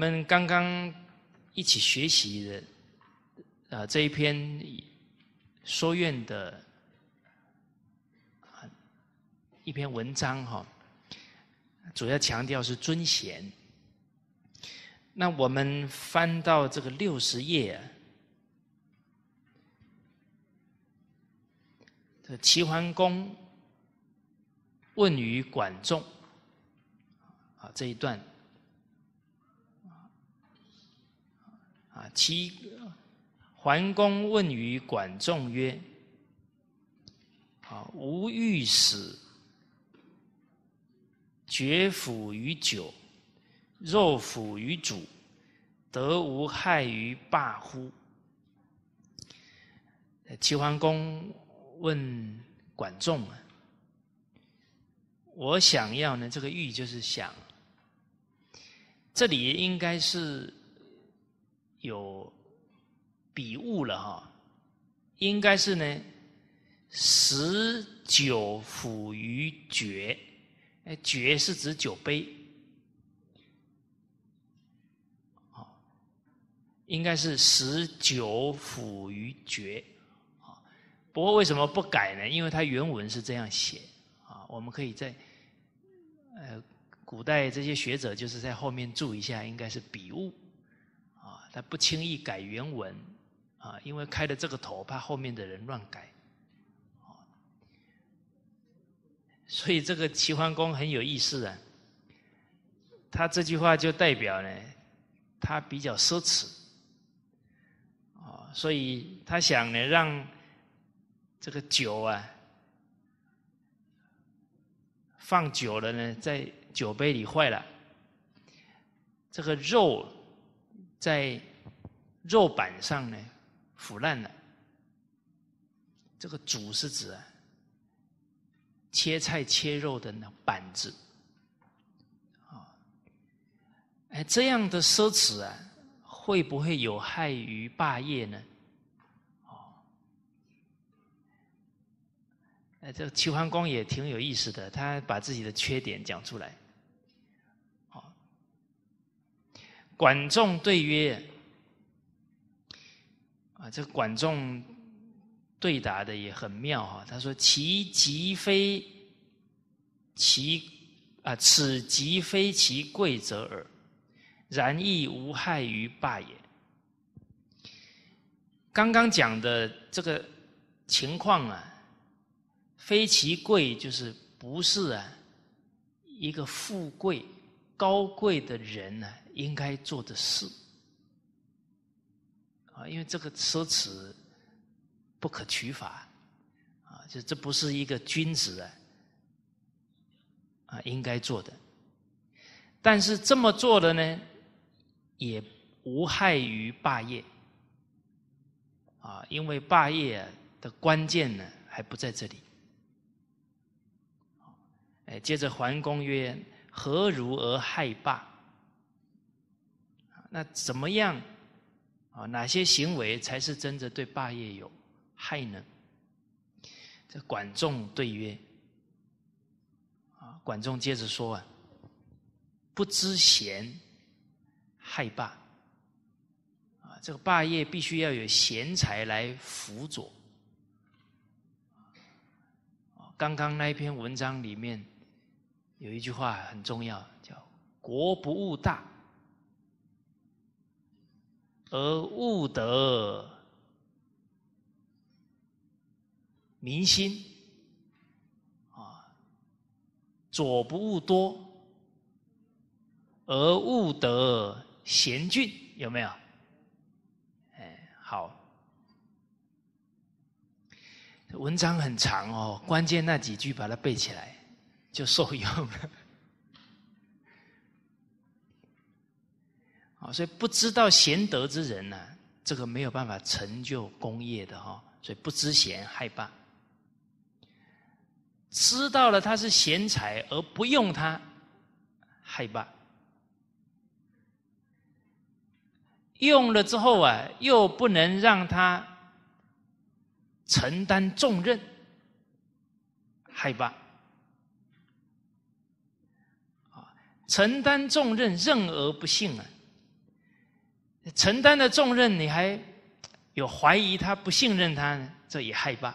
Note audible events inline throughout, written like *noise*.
我们刚刚一起学习的啊这一篇说愿的一篇文章哈，主要强调是尊贤。那我们翻到这个六十页，这齐桓公问于管仲啊这一段。啊！齐桓公问于管仲曰：“啊，吾欲使绝腐于酒，肉腐于主，得无害于霸乎？”齐桓公问管仲啊，我想要呢，这个欲就是想，这里应该是。有笔误了哈，应该是呢，十九甫于爵，哎，爵是指酒杯，好，应该是十九辅于爵，不过为什么不改呢？因为它原文是这样写，啊，我们可以在，呃，古代这些学者就是在后面注一下，应该是笔误。他不轻易改原文啊，因为开了这个头，怕后面的人乱改。所以这个齐桓公很有意思啊，他这句话就代表呢，他比较奢侈。啊，所以他想呢，让这个酒啊，放久了呢，在酒杯里坏了，这个肉。在肉板上呢，腐烂了。这个煮是指切菜切肉的那板子。啊，哎，这样的奢侈啊，会不会有害于霸业呢？哦，哎，这齐桓公也挺有意思的，他把自己的缺点讲出来。管仲对曰：“啊，这管仲对答的也很妙哈。他说：‘其极非其啊，此极非其贵者耳，然亦无害于霸也。’刚刚讲的这个情况啊，非其贵就是不是啊一个富贵高贵的人呢。”应该做的事啊，因为这个奢侈不可取法啊，就这不是一个君子啊应该做的。但是这么做的呢，也无害于霸业啊，因为霸业的关键呢还不在这里。哎，接着桓公曰：“何如而害霸？”那怎么样啊？哪些行为才是真的对霸业有害呢？这管仲对曰：“啊，管仲接着说啊，不知贤害霸啊，这个霸业必须要有贤才来辅佐。”刚刚那篇文章里面有一句话很重要，叫“国不务大”。而悟得民心啊，左不悟多，而悟得贤俊，有没有？哎，好，文章很长哦，关键那几句把它背起来就受用。啊，所以不知道贤德之人呢，这个没有办法成就功业的哈。所以不知贤害怕，知道了他是贤才而不用他害怕，用了之后啊，又不能让他承担重任害怕，啊，承担重任任而不信啊。承担的重任，你还有怀疑他、不信任他呢？这也害怕。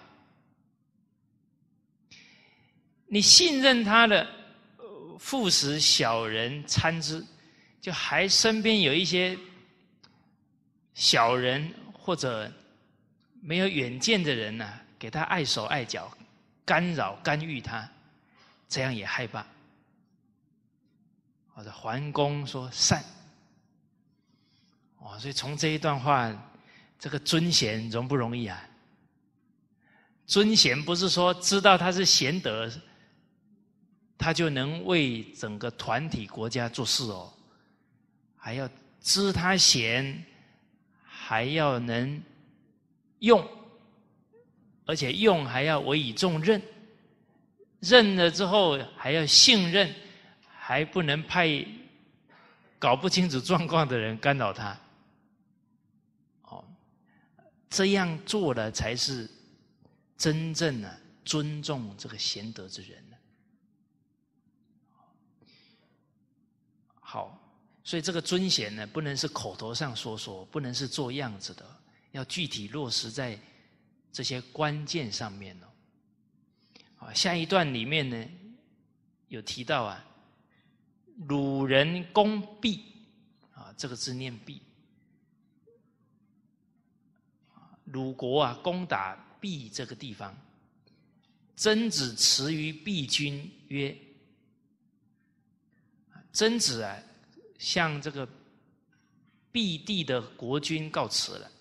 你信任他的，附食小人参之，就还身边有一些小人或者没有远见的人呢，给他碍手碍脚、干扰干预他，这样也害怕。或者桓公说善。哦，所以从这一段话，这个尊贤容不容易啊？尊贤不是说知道他是贤德，他就能为整个团体国家做事哦，还要知他贤，还要能用，而且用还要委以重任，任了之后还要信任，还不能派搞不清楚状况的人干扰他。这样做的才是真正的尊重这个贤德之人呢。好，所以这个尊贤呢，不能是口头上说说，不能是做样子的，要具体落实在这些关键上面哦。啊，下一段里面呢，有提到啊，鲁人公弼啊，这个字念弼。鲁国啊，攻打璧这个地方，曾子辞于璧君曰：“曾子啊，向这个璧地的国君告辞了。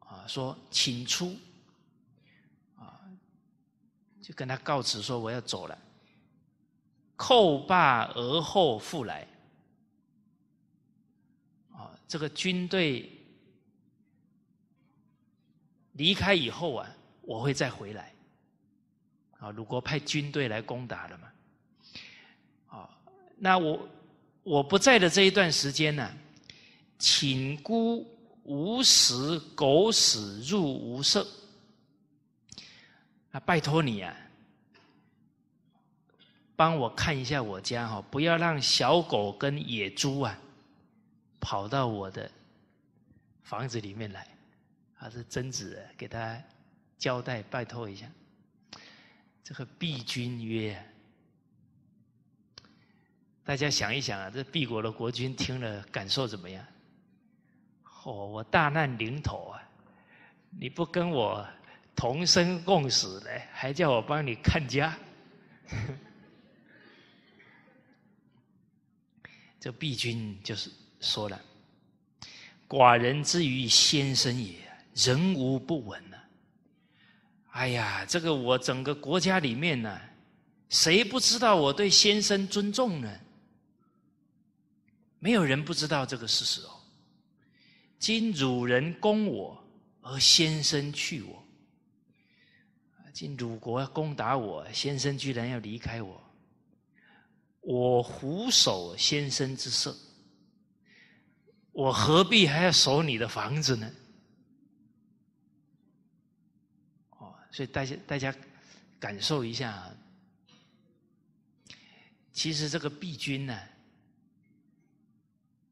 啊，说请出，啊，就跟他告辞说我要走了，叩罢而后复来。啊，这个军队。”离开以后啊，我会再回来。啊，鲁国派军队来攻打了嘛。啊，那我我不在的这一段时间呢，请孤无食狗屎入吾舍。啊，拜托你啊，帮我看一下我家哈，不要让小狗跟野猪啊跑到我的房子里面来。还是曾子给他交代拜托一下。这个毕君曰：“大家想一想啊，这毕国的国君听了感受怎么样？哦，我大难临头啊！你不跟我同生共死呢，还叫我帮你看家？”这毕君就是说了：“寡人之于先生也。”人无不闻呢。哎呀，这个我整个国家里面呢，谁不知道我对先生尊重呢？没有人不知道这个事实哦。今汝人攻我，而先生去我。今鲁国要攻打我，先生居然要离开我。我胡守先生之舍，我何必还要守你的房子呢？所以大家大家感受一下，其实这个毕君呢，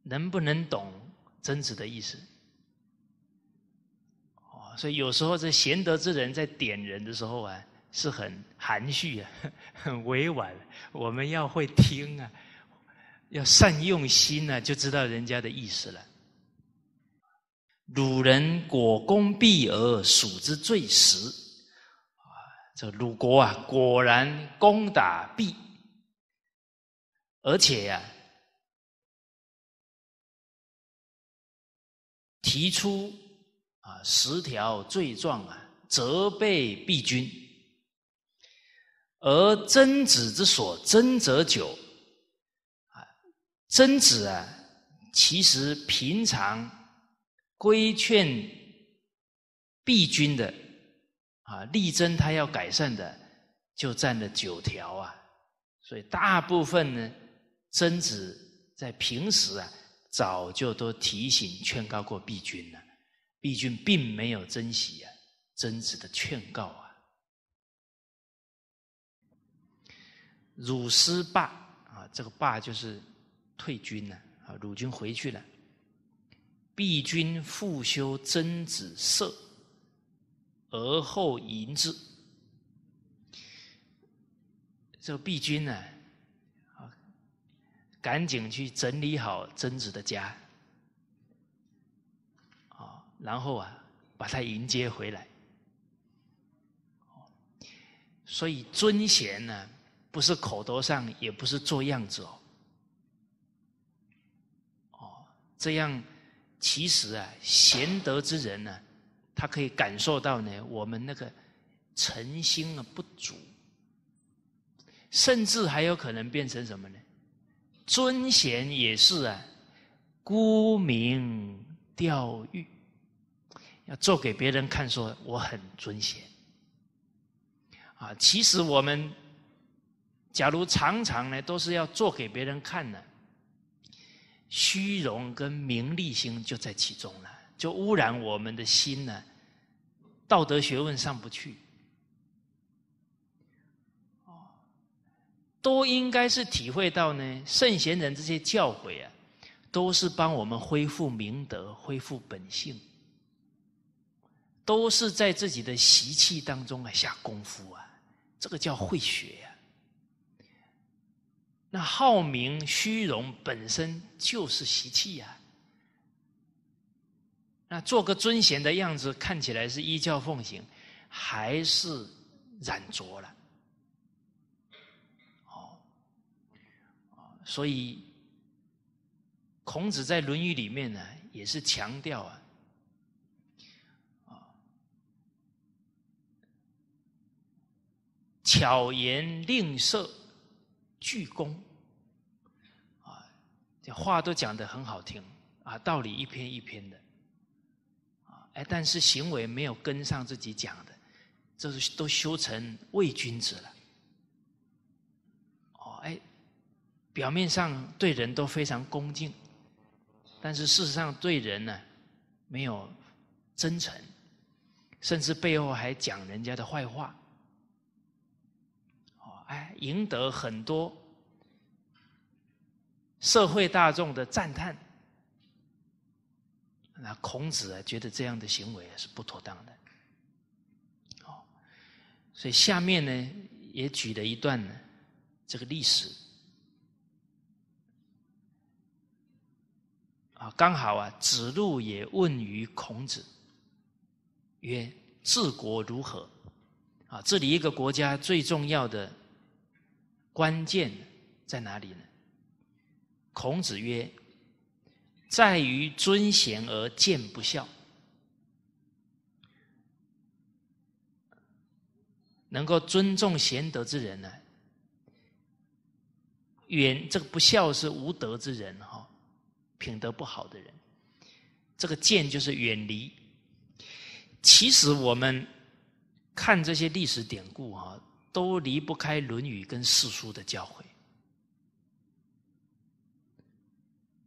能不能懂曾子的意思？哦，所以有时候这贤德之人在点人的时候啊，是很含蓄、啊，*laughs* 很委婉，我们要会听啊，要善用心啊，就知道人家的意思了。鲁人果功毕而蜀之最实。这鲁国啊，果然攻打毕，而且呀，提出啊十条罪状啊，责备毕君。而曾子之所曾者久，啊，曾子啊，其实平常规劝帝君的。啊，力争他要改善的就占了九条啊，所以大部分呢，曾子在平时啊，早就都提醒、劝告过毕君了，毕君并没有珍惜啊曾子的劝告啊。鲁师罢啊，这个罢就是退军了啊，鲁军回去了。毕君复修曾子社。而后迎之，这个毕君呢，啊，赶紧去整理好贞子的家，啊，然后啊，把他迎接回来，所以尊贤呢，不是口头上，也不是做样子哦，哦，这样其实啊，贤德之人呢。他可以感受到呢，我们那个诚心的不足，甚至还有可能变成什么呢？尊贤也是啊，沽名钓誉，要做给别人看，说我很尊贤啊。其实我们假如常常呢，都是要做给别人看的，虚荣跟名利心就在其中了。就污染我们的心呢，道德学问上不去，都应该是体会到呢，圣贤人这些教诲啊，都是帮我们恢复明德、恢复本性，都是在自己的习气当中啊下功夫啊，这个叫会学呀。那好名虚荣本身就是习气呀。那做个尊贤的样子，看起来是依教奉行，还是染浊了？哦，所以孔子在《论语》里面呢，也是强调啊，啊，巧言令色，鞠躬啊，这话都讲的很好听啊，道理一篇一篇的。哎，但是行为没有跟上自己讲的，就是都修成伪君子了。哦，哎，表面上对人都非常恭敬，但是事实上对人呢没有真诚，甚至背后还讲人家的坏话。哦，哎，赢得很多社会大众的赞叹。那孔子啊，觉得这样的行为是不妥当的，好，所以下面呢也举了一段呢，这个历史啊，刚好啊，子路也问于孔子曰：“治国如何？”啊，治理一个国家最重要的关键在哪里呢？孔子曰。在于尊贤而见不孝，能够尊重贤德之人呢，远这个不孝是无德之人哈，品德不好的人，这个贱就是远离。其实我们看这些历史典故哈，都离不开《论语》跟四书的教诲。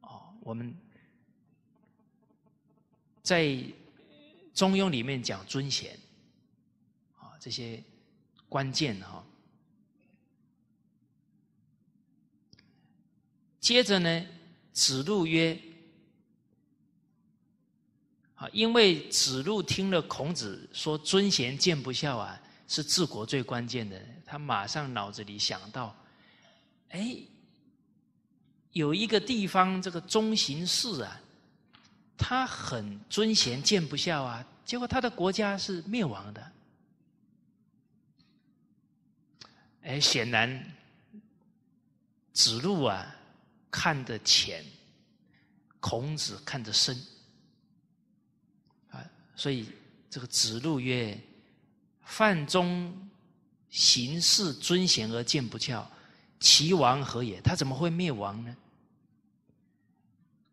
哦，我们。在《中庸》里面讲尊贤，啊，这些关键哈。接着呢，子路曰：“啊，因为子路听了孔子说尊贤见不孝啊，是治国最关键的，他马上脑子里想到，哎，有一个地方这个中行事啊。”他很尊贤见不孝啊，结果他的国家是灭亡的。哎，显然子路啊看得浅，孔子看得深啊，所以这个子路曰：“范仲行事尊贤而见不效，其亡何也？他怎么会灭亡呢？”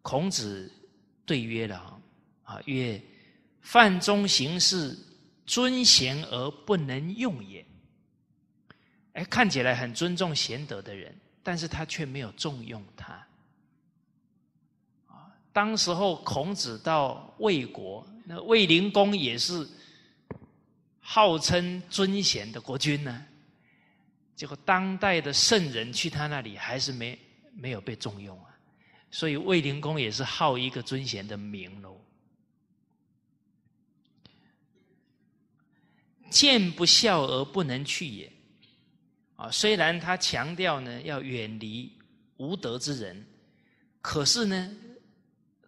孔子。对曰：“了啊，曰，范仲行事尊贤而不能用也。哎，看起来很尊重贤德的人，但是他却没有重用他。啊，当时候孔子到魏国，那魏灵公也是号称尊贤的国君呢，结果当代的圣人去他那里，还是没没有被重用啊。”所以卫灵公也是号一个尊贤的名喽，见不孝而不能去也，啊，虽然他强调呢要远离无德之人，可是呢，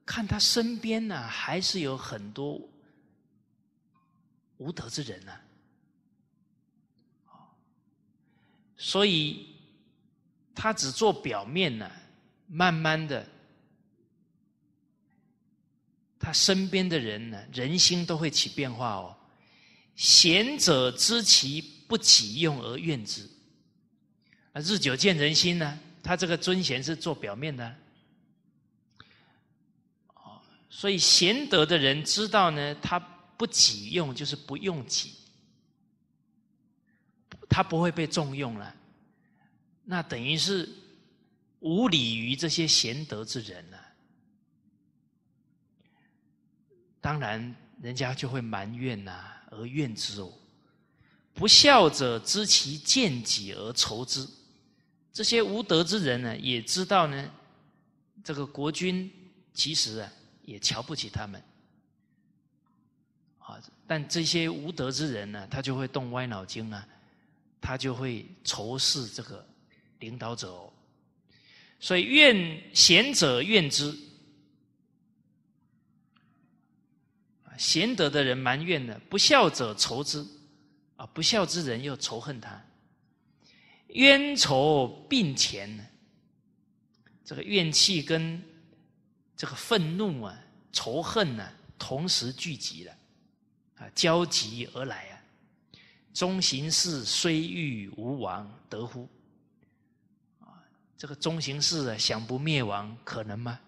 看他身边呢还是有很多无德之人呐，啊，所以他只做表面呢，慢慢的。他身边的人呢，人心都会起变化哦。贤者知其不己用而怨之，啊，日久见人心呢。他这个尊贤是做表面的，哦，所以贤德的人知道呢，他不己用就是不用己，他不会被重用了，那等于是无礼于这些贤德之人呢。当然，人家就会埋怨呐，而怨之哦。不孝者知其见己而仇之，这些无德之人呢，也知道呢，这个国君其实啊也瞧不起他们。啊，但这些无德之人呢，他就会动歪脑筋啊，他就会仇视这个领导者哦。所以怨贤者怨之。贤德的人埋怨呢，不孝者仇之，啊，不孝之人又仇恨他，冤仇并前呢，这个怨气跟这个愤怒啊，仇恨呢，同时聚集了，啊，交集而来啊，中行氏虽欲无王，得乎？啊，这个中行氏啊，想不灭亡可能吗？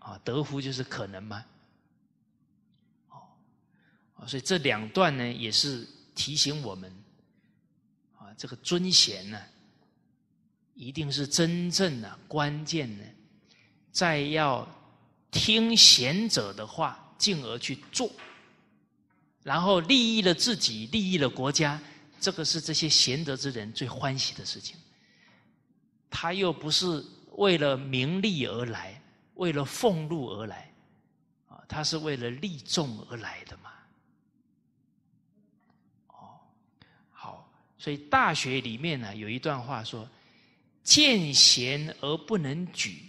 啊，得乎就是可能吗？所以这两段呢，也是提醒我们，啊，这个尊贤呢，一定是真正的关键呢，在要听贤者的话，进而去做，然后利益了自己，利益了国家，这个是这些贤德之人最欢喜的事情。他又不是为了名利而来，为了俸禄而来，啊，他是为了利众而来的嘛。所以大学里面呢有一段话说：“见贤而不能举，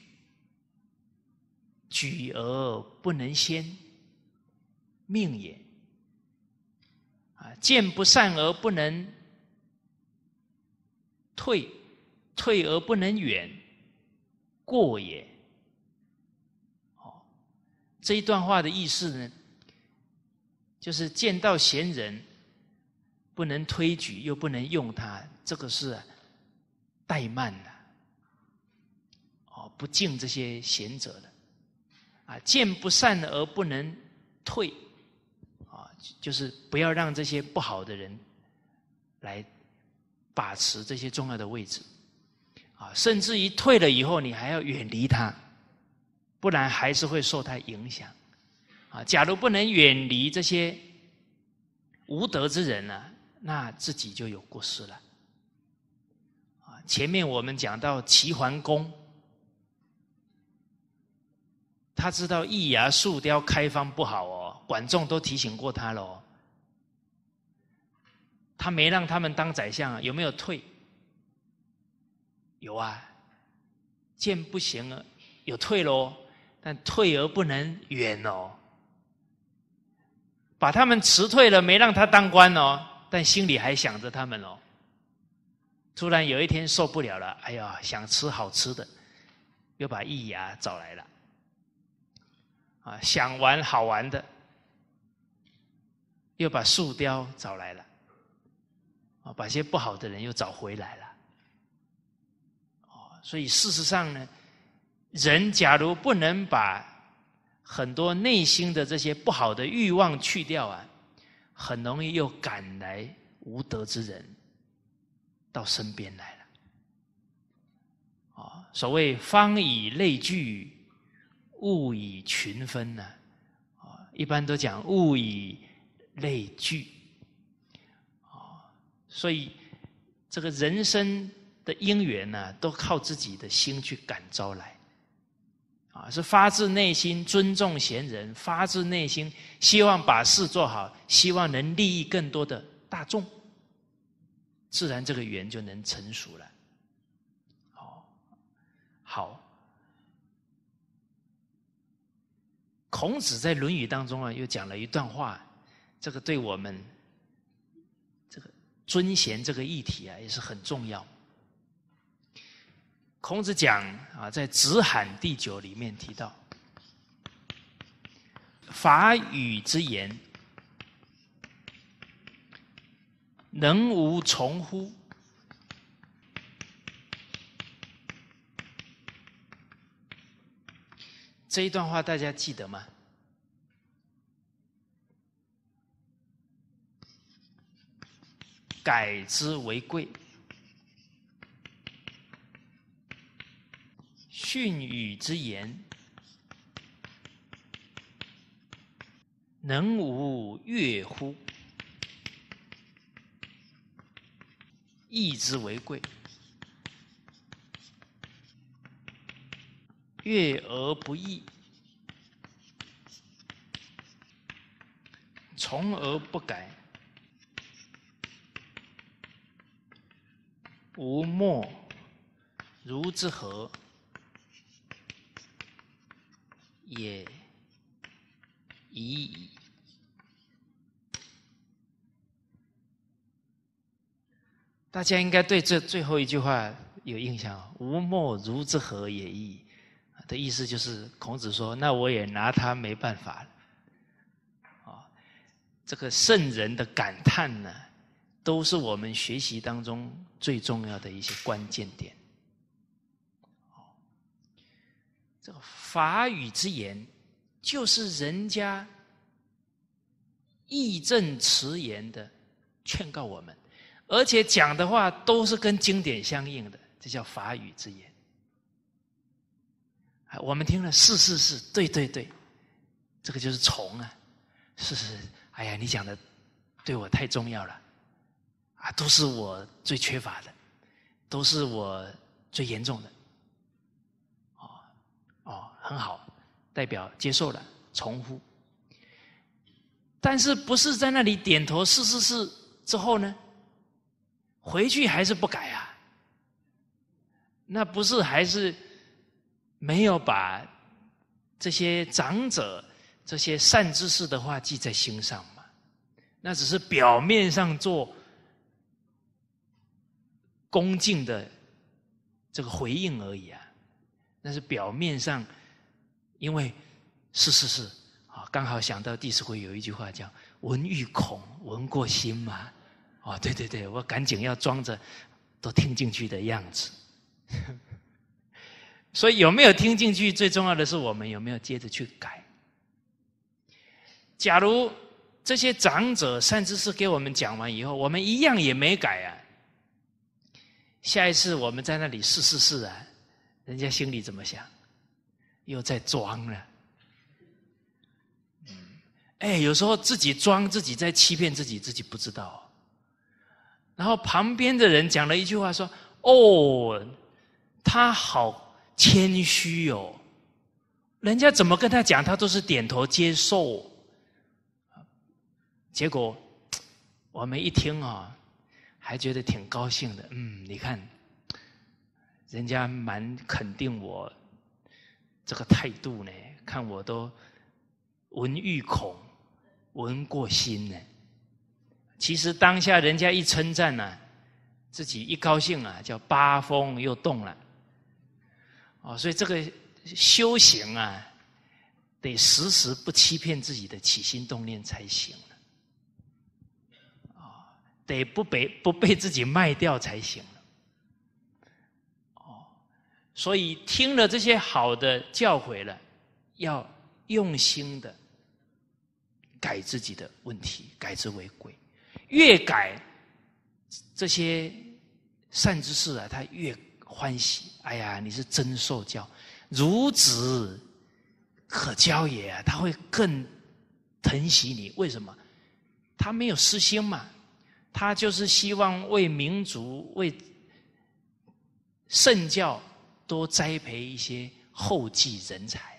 举而不能先，命也；啊，见不善而不能退，退而不能远，过也。”好，这一段话的意思呢，就是见到贤人。不能推举又不能用他，这个是怠慢的，哦，不敬这些贤者的，啊，见不善而不能退，啊，就是不要让这些不好的人来把持这些重要的位置，啊，甚至于退了以后，你还要远离他，不然还是会受他影响，啊，假如不能远离这些无德之人呢？那自己就有过失了。啊，前面我们讲到齐桓公，他知道易牙树雕开方不好哦，管仲都提醒过他喽。他没让他们当宰相，有没有退？有啊，谏不行了，有退喽。但退而不能远哦，把他们辞退了，没让他当官哦。但心里还想着他们哦。突然有一天受不了了，哎呀，想吃好吃的，又把易牙找来了。啊，想玩好玩的，又把树雕找来了。啊，把些不好的人又找回来了。哦，所以事实上呢，人假如不能把很多内心的这些不好的欲望去掉啊。很容易又赶来无德之人到身边来了。啊，所谓“方以类聚，物以群分”呢。啊，一般都讲“物以类聚”。啊，所以这个人生的因缘呢，都靠自己的心去感召来。啊，是发自内心尊重贤人，发自内心希望把事做好，希望能利益更多的大众，自然这个缘就能成熟了。哦，好。孔子在《论语》当中啊，又讲了一段话，这个对我们这个尊贤这个议题啊，也是很重要。孔子讲啊，在《子罕》第九里面提到：“法语之言，能无从乎？”这一段话大家记得吗？改之为贵。训与之言，能无悦乎？义之为贵，悦而不绎，从而不改，吾莫如之何。也已，大家应该对这最后一句话有印象：“吾莫如之何也已。”的意思就是孔子说：“那我也拿他没办法了。”啊，这个圣人的感叹呢，都是我们学习当中最重要的一些关键点。这个法语之言，就是人家义正辞严的劝告我们，而且讲的话都是跟经典相应的，这叫法语之言。我们听了是是是对对对，这个就是从啊，是是，哎呀，你讲的对我太重要了，啊，都是我最缺乏的，都是我最严重的。很好，代表接受了。重复，但是不是在那里点头是是是之后呢？回去还是不改啊？那不是还是没有把这些长者这些善知识的话记在心上吗？那只是表面上做恭敬的这个回应而已啊，那是表面上。因为是是是啊，刚好想到《弟子规》有一句话叫“闻欲恐，闻过心嘛。哦，对对对，我赶紧要装着都听进去的样子。*laughs* 所以有没有听进去，最重要的是我们有没有接着去改。假如这些长者甚至是给我们讲完以后，我们一样也没改啊。下一次我们在那里试试试啊，人家心里怎么想？又在装了，哎，有时候自己装自己，在欺骗自己，自己不知道。然后旁边的人讲了一句话，说：“哦，他好谦虚哦，人家怎么跟他讲，他都是点头接受。”结果我们一听啊，还觉得挺高兴的。嗯，你看，人家蛮肯定我。这个态度呢？看我都闻欲恐，闻过心呢。其实当下人家一称赞呢，自己一高兴啊，叫八风又动了。哦，所以这个修行啊，得时时不欺骗自己的起心动念才行。啊，得不被不被自己卖掉才行。所以听了这些好的教诲了，要用心的改自己的问题，改之为贵。越改这些善知识啊，他越欢喜。哎呀，你是真受教，孺子可教也。啊！他会更疼惜你。为什么？他没有私心嘛，他就是希望为民族、为圣教。多栽培一些后继人才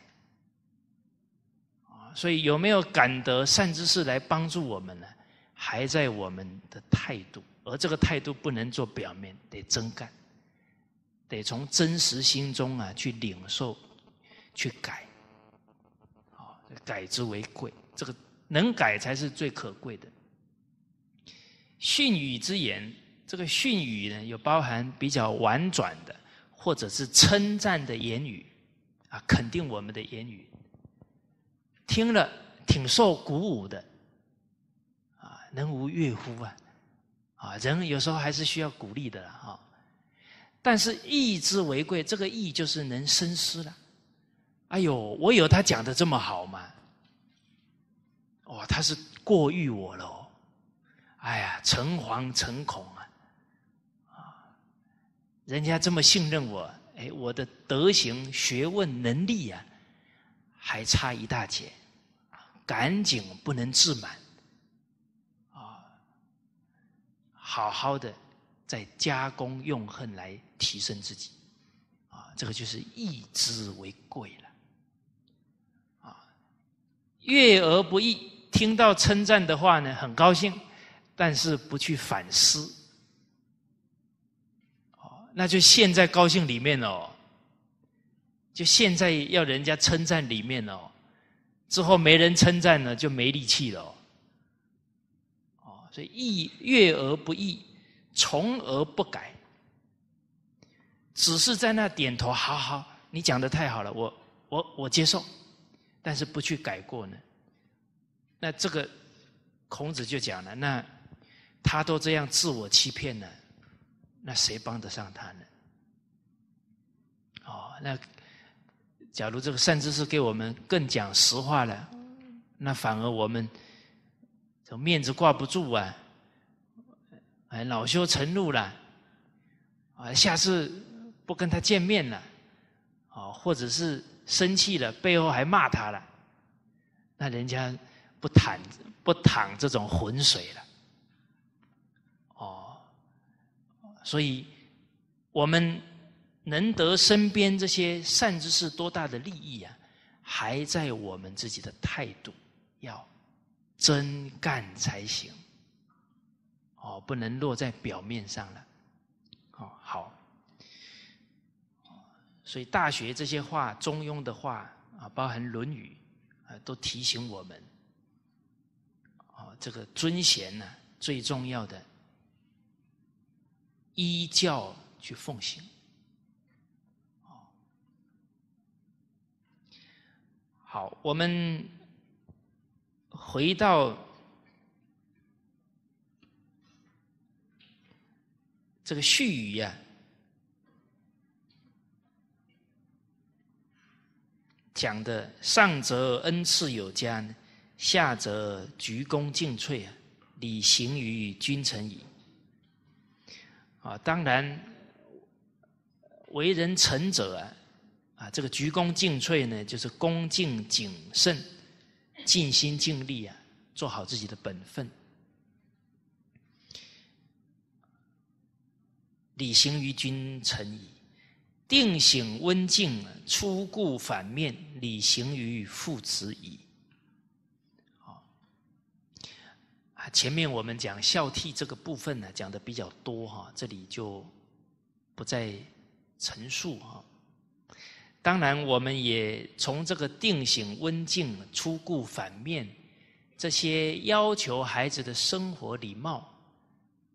啊！所以有没有感得善知识来帮助我们呢？还在我们的态度，而这个态度不能做表面，得真干，得从真实心中啊去领受、去改。啊，改之为贵，这个能改才是最可贵的。训语之言，这个训语呢，有包含比较婉转的。或者是称赞的言语，啊，肯定我们的言语，听了挺受鼓舞的，啊，能无悦乎啊，啊，人有时候还是需要鼓励的啦哈。但是义之为贵，这个义就是能深思了。哎呦，我有他讲的这么好吗？哦，他是过誉我了。哎呀，诚惶诚恐啊。人家这么信任我，哎，我的德行、学问、能力呀，还差一大截，赶紧不能自满，啊，好好的再加功用恨来提升自己，啊，这个就是义之为贵了，啊，悦而不义，听到称赞的话呢，很高兴，但是不去反思。那就现在高兴里面哦，就现在要人家称赞里面哦，之后没人称赞呢就没力气了哦。哦，所以易悦而不易，从而不改，只是在那点头，好好，你讲的太好了，我我我接受，但是不去改过呢，那这个孔子就讲了，那他都这样自我欺骗呢。那谁帮得上他呢？哦，那假如这个善知识给我们更讲实话了，那反而我们这面子挂不住啊，还恼羞成怒了，啊，下次不跟他见面了，哦，或者是生气了，背后还骂他了，那人家不淌不淌这种浑水了。所以，我们能得身边这些善知识多大的利益啊？还在我们自己的态度，要真干才行。哦，不能落在表面上了。哦，好。所以《大学》这些话、《中庸》的话啊，包含《论语》啊，都提醒我们。这个尊贤呢，最重要的。依教去奉行，好，我们回到这个序语呀，讲的上则恩赐有加，下则鞠躬尽瘁礼行于君臣矣。啊，当然，为人臣者，啊，这个鞠躬尽瘁呢，就是恭敬谨慎、尽心尽力啊，做好自己的本分。礼行于君臣矣，定省温靖，出故反面，礼行于父子矣。前面我们讲孝悌这个部分呢，讲的比较多哈，这里就不再陈述哈。当然，我们也从这个定省、温静、出故反面这些要求孩子的生活礼貌，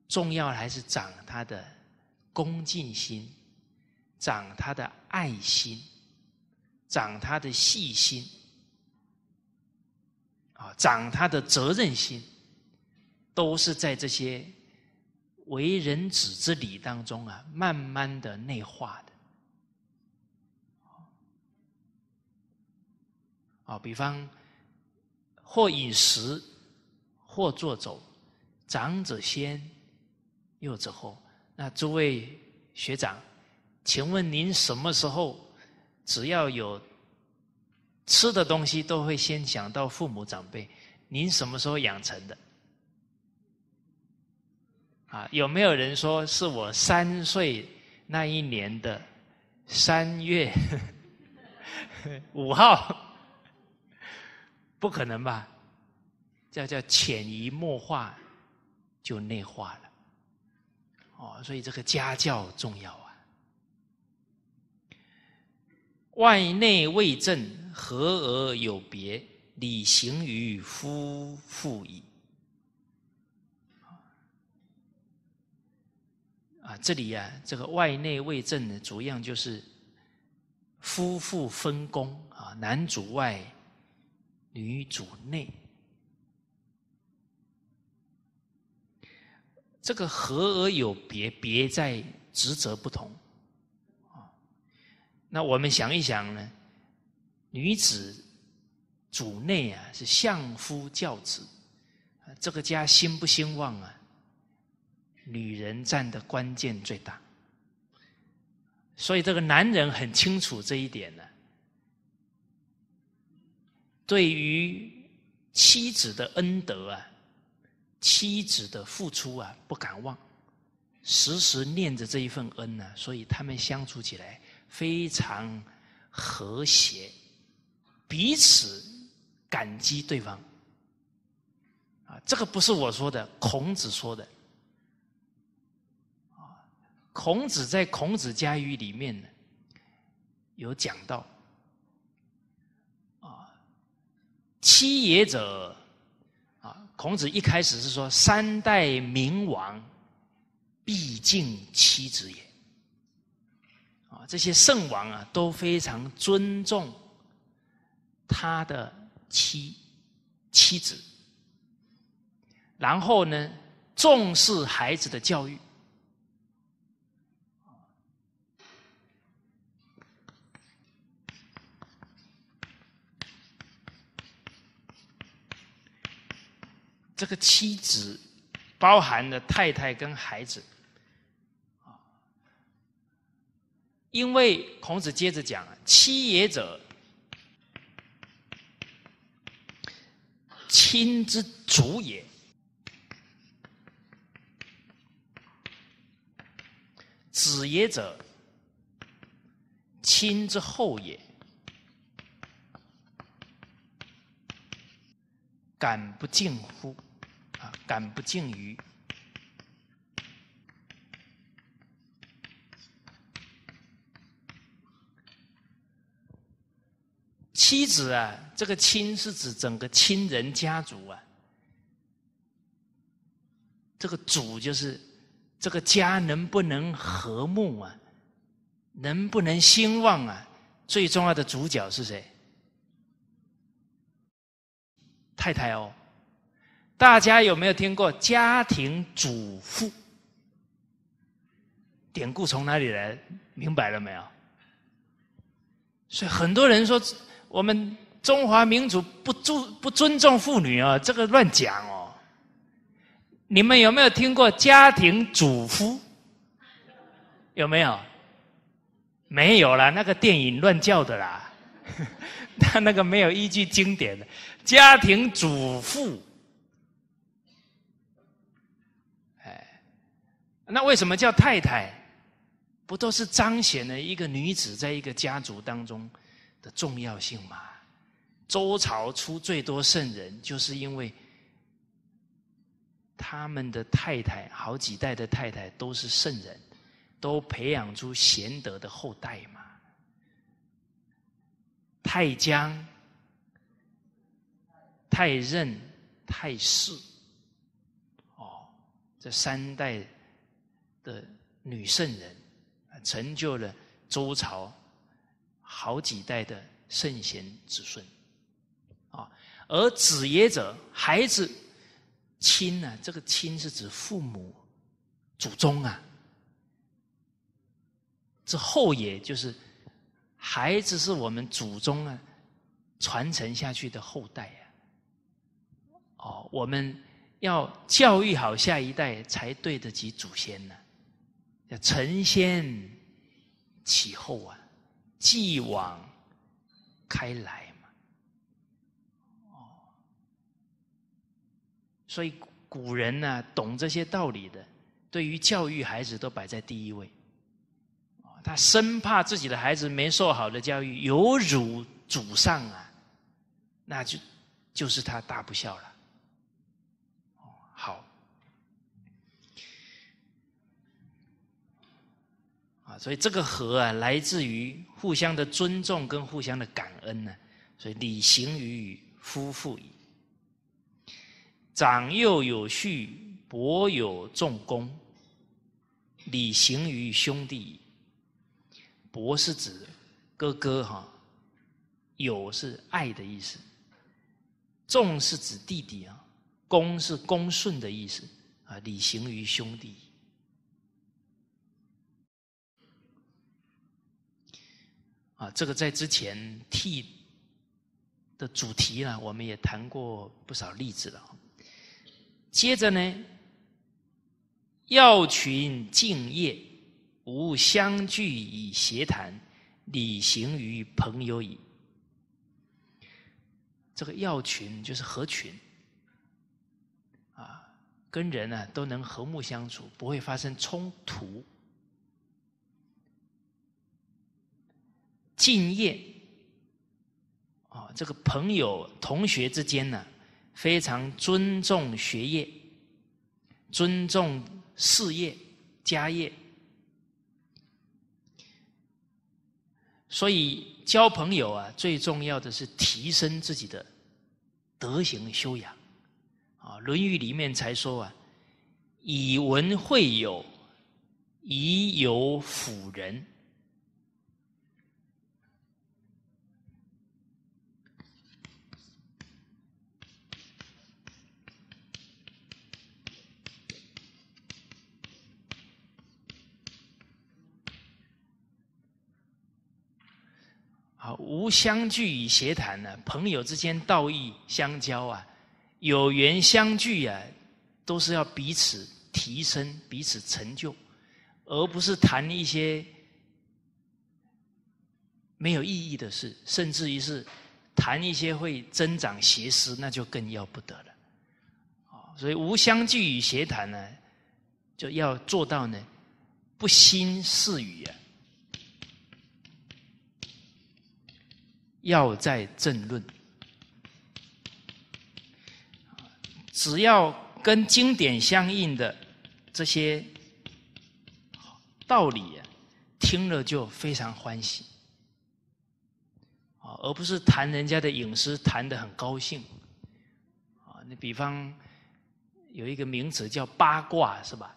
重要还是长他的恭敬心，长他的爱心，长他的细心，啊，长他的责任心。都是在这些为人子之礼当中啊，慢慢的内化的。啊，比方，或饮食，或坐走，长者先，幼者后。那诸位学长，请问您什么时候只要有吃的东西，都会先想到父母长辈？您什么时候养成的？啊，有没有人说是我三岁那一年的三月五号？*laughs* 不可能吧？叫叫潜移默化就内化了。哦，所以这个家教重要啊。外内未正，和而有别？礼行于夫妇矣。啊，这里呀，这个外内卫正的主要就是夫妇分工啊，男主外，女主内。这个和而有别，别在职责不同。啊，那我们想一想呢，女子主内啊，是相夫教子，这个家兴不兴旺啊？女人占的关键最大，所以这个男人很清楚这一点呢。对于妻子的恩德啊，妻子的付出啊，不敢忘，时时念着这一份恩呢。所以他们相处起来非常和谐，彼此感激对方。啊，这个不是我说的，孔子说的。孔子在《孔子家语》里面呢，有讲到啊，妻也者，啊，孔子一开始是说，三代明王必敬妻子也，啊，这些圣王啊都非常尊重他的妻妻子，然后呢，重视孩子的教育。这个妻子包含了太太跟孩子，因为孔子接着讲啊，妻也者，亲之主也；子也者，亲之后也。感不敬乎？啊，感不敬于？妻子啊，这个亲是指整个亲人家族啊。这个主就是这个家能不能和睦啊？能不能兴旺啊？最重要的主角是谁？太太哦，大家有没有听过家庭主妇？典故从哪里来？明白了没有？所以很多人说我们中华民族不尊不尊重妇女啊，这个乱讲哦。你们有没有听过家庭主妇？有没有？没有啦，那个电影乱叫的啦，他 *laughs* 那个没有依据经典的。家庭主妇，哎，那为什么叫太太？不都是彰显了一个女子在一个家族当中的重要性吗？周朝出最多圣人，就是因为他们的太太，好几代的太太都是圣人，都培养出贤德的后代嘛。太姜。太任、太氏，哦，这三代的女圣人，成就了周朝好几代的圣贤子孙，啊，而子也者，孩子亲呢？这个亲是指父母、祖宗啊，这后也，就是孩子是我们祖宗啊传承下去的后代呀。哦，我们要教育好下一代，才对得起祖先呢。要承先启后啊，继往开来嘛。哦，所以古人呢，懂这些道理的，对于教育孩子都摆在第一位。他生怕自己的孩子没受好的教育，有辱祖上啊，那就就是他大不孝了。所以这个和啊，来自于互相的尊重跟互相的感恩呢。所以礼行于夫妇矣，长幼有序，伯有重功，礼行于兄弟矣。伯是指哥哥哈，友是爱的意思，重是指弟弟啊，恭是恭顺的意思啊，礼行于兄弟。啊，这个在之前 T 的主题呢，我们也谈过不少例子了。接着呢，要群敬业，无相聚以协谈，礼行于朋友矣。这个要群就是合群，啊，跟人呢都能和睦相处，不会发生冲突。敬业啊，这个朋友、同学之间呢，非常尊重学业、尊重事业、家业。所以交朋友啊，最重要的是提升自己的德行修养。啊，《论语》里面才说啊：“以文会友，以友辅仁。”啊，无相聚与邪谈呢？朋友之间道义相交啊，有缘相聚啊，都是要彼此提升、彼此成就，而不是谈一些没有意义的事，甚至于是谈一些会增长邪思，那就更要不得了。啊，所以无相聚与邪谈呢，就要做到呢，不心似语啊。要在正论，只要跟经典相应的这些道理，听了就非常欢喜啊，而不是谈人家的隐私，谈的很高兴啊。你比方有一个名词叫八卦，是吧？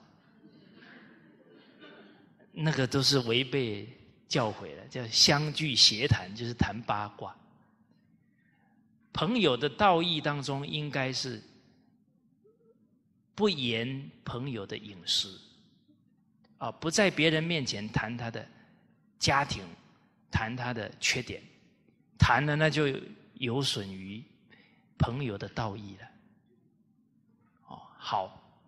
那个都是违背。教诲了，叫相聚协谈，就是谈八卦。朋友的道义当中，应该是不言朋友的隐私，啊，不在别人面前谈他的家庭，谈他的缺点，谈了那就有损于朋友的道义了。哦，好，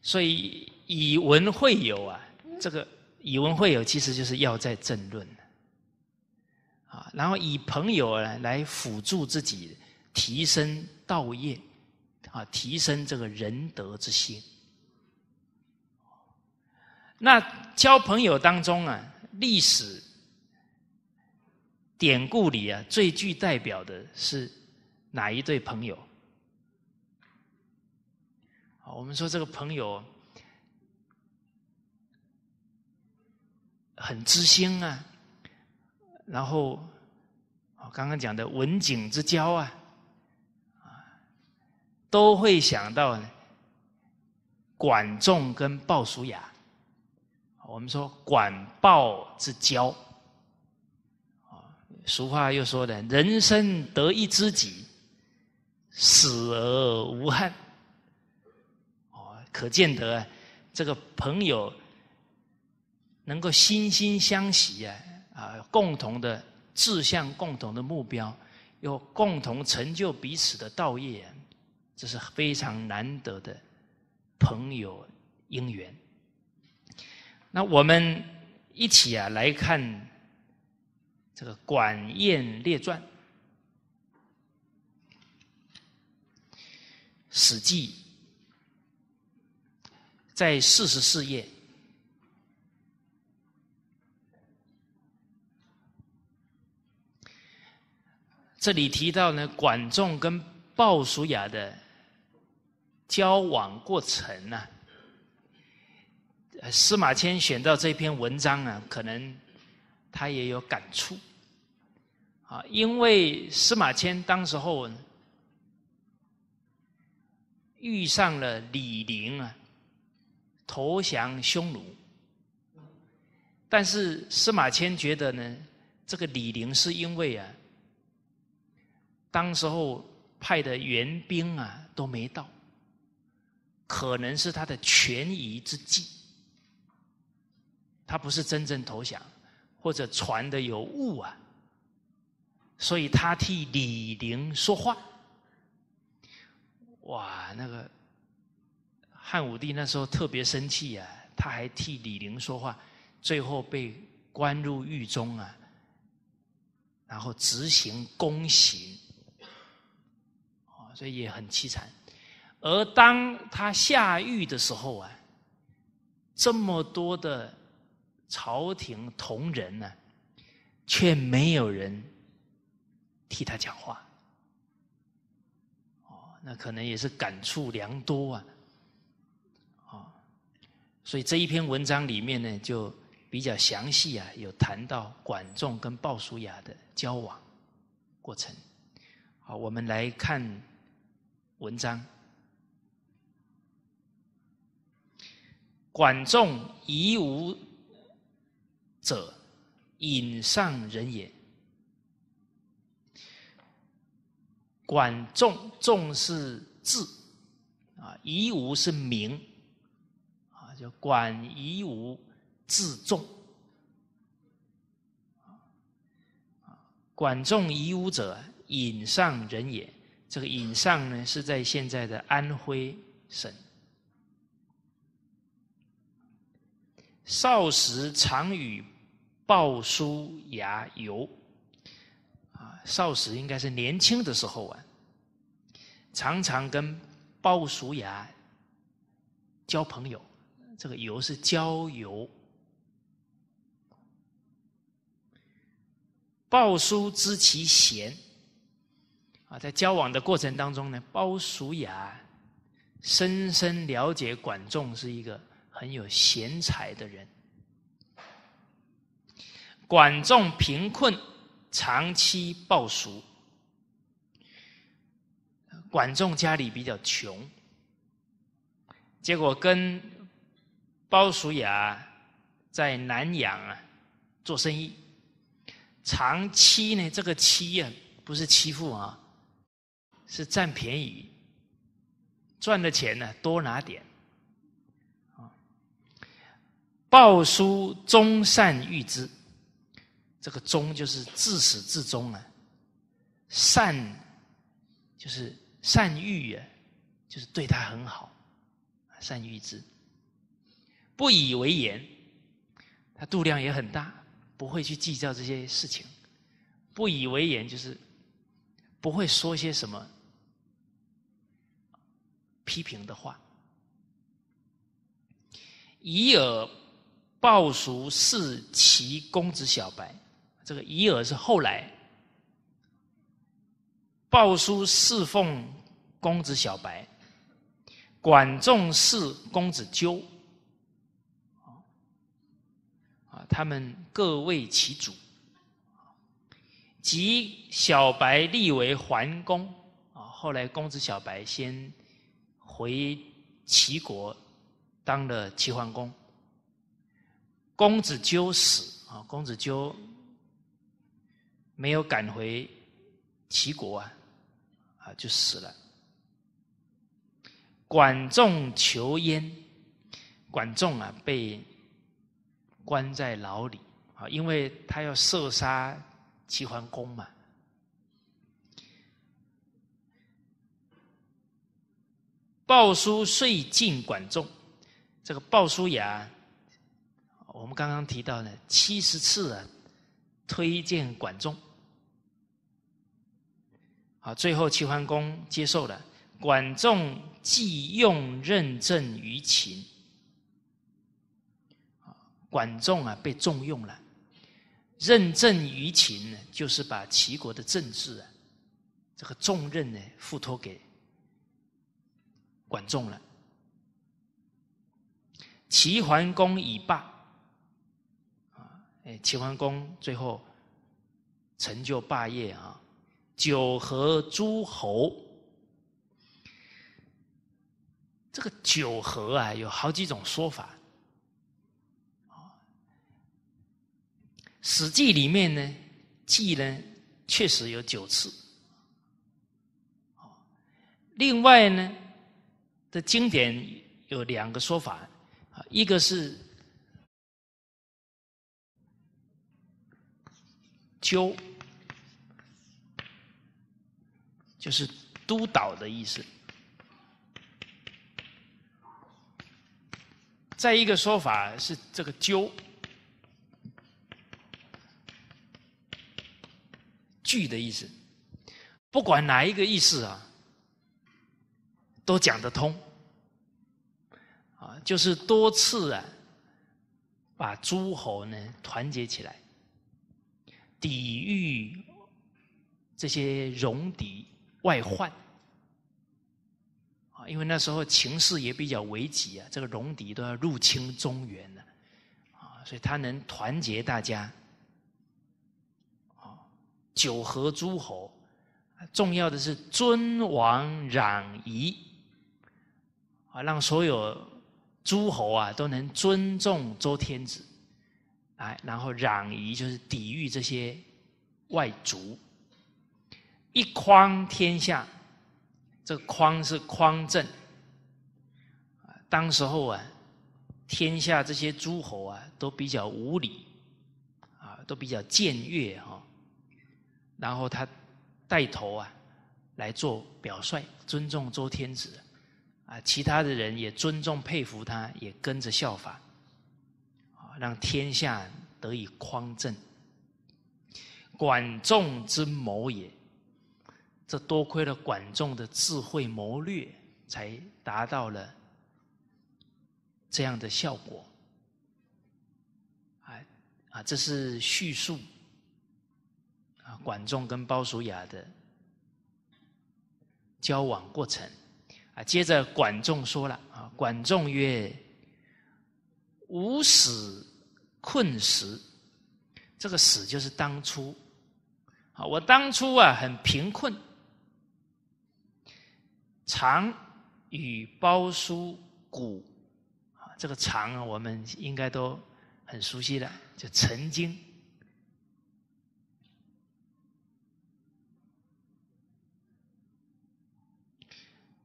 所以以文会友啊，这个。以文会友，其实就是要在争论，啊，然后以朋友来来辅助自己提升道业，啊，提升这个仁德之心。那交朋友当中啊，历史典故里啊，最具代表的是哪一对朋友？啊，我们说这个朋友。很知心啊，然后，我刚刚讲的文景之交啊，啊，都会想到管仲跟鲍叔牙，我们说管鲍之交，啊，俗话又说的，人生得一知己，死而无憾，哦，可见得这个朋友。能够心心相惜啊，啊，共同的志向，共同的目标，有共同成就彼此的道业，这是非常难得的朋友姻缘。那我们一起啊来看这个《管晏列传》，《史记》在四十四页。这里提到呢，管仲跟鲍叔牙的交往过程呢，司马迁选到这篇文章啊，可能他也有感触啊，因为司马迁当时候遇上了李陵啊，投降匈奴，但是司马迁觉得呢，这个李陵是因为啊。当时候派的援兵啊都没到，可能是他的权宜之计，他不是真正投降，或者传的有误啊，所以他替李陵说话，哇那个汉武帝那时候特别生气啊，他还替李陵说话，最后被关入狱中啊，然后执行宫刑。所以也很凄惨，而当他下狱的时候啊，这么多的朝廷同仁呢，却没有人替他讲话，哦，那可能也是感触良多啊，哦，所以这一篇文章里面呢，就比较详细啊，有谈到管仲跟鲍叔牙的交往过程，好，我们来看。文章，管仲夷吾者，隐上人也。管仲重视字，啊，夷吾是名，啊，叫管夷吾自仲。管仲夷吾者，隐上人也。这个尹尚呢，是在现在的安徽省。少时常与鲍叔牙游，啊，少时应该是年轻的时候啊，常常跟鲍叔牙交朋友。这个游是交游。鲍叔知其贤。啊，在交往的过程当中呢，鲍叔牙深深了解管仲是一个很有贤才的人。管仲贫困，长期抱赎。管仲家里比较穷，结果跟鲍叔牙在南阳啊做生意，长期呢这个期啊不是欺负啊。是占便宜，赚的钱呢多拿点。啊，鲍叔忠善欲之。这个“忠就是自始至终啊，“善”就是善啊，就是对他很好，善欲之。不以为言，他度量也很大，不会去计较这些事情。不以为言，就是不会说些什么。批评的话，以尔报叔是其公子小白，这个以尔是后来鲍叔侍奉公子小白，管仲侍公子纠，啊，他们各为其主，及小白立为桓公，啊，后来公子小白先。回齐国当了齐桓公。公子纠死啊，公子纠没有赶回齐国啊，啊就死了。管仲求焉，管仲啊被关在牢里啊，因为他要射杀齐桓公嘛。鲍叔遂进管仲，这个鲍叔牙，我们刚刚提到呢，七十次啊，推荐管仲，好，最后齐桓公接受了，管仲即用任政于秦，管仲啊被重用了，任政于秦呢，就是把齐国的政治啊，这个重任呢，付托给。管仲了，齐桓公已霸啊！哎，齐桓公最后成就霸业啊，九合诸侯。这个九合啊，有好几种说法。史记里面呢，记呢确实有九次。另外呢。的经典有两个说法，啊，一个是“纠”，就是督导的意思；再一个说法是这个“纠”句的意思。不管哪一个意思啊。都讲得通，啊，就是多次啊，把诸侯呢团结起来，抵御这些戎狄外患，啊，因为那时候情势也比较危急啊，这个戎狄都要入侵中原了，啊，所以他能团结大家，啊，九合诸侯，重要的是尊王攘夷。让所有诸侯啊都能尊重周天子，哎，然后攘夷就是抵御这些外族，一匡天下，这匡是匡正。当时候啊，天下这些诸侯啊都比较无礼，啊，都比较僭越啊，然后他带头啊来做表率，尊重周天子。啊，其他的人也尊重、佩服他，也跟着效法，啊，让天下得以匡正。管仲之谋也，这多亏了管仲的智慧谋略，才达到了这样的效果。啊啊，这是叙述啊，管仲跟鲍叔牙的交往过程。啊，接着管仲说了啊，管仲曰：“吾始困时，这个‘始’就是当初啊，我当初啊很贫困，常与包叔谷啊，这个‘常’我们应该都很熟悉了，就曾经。”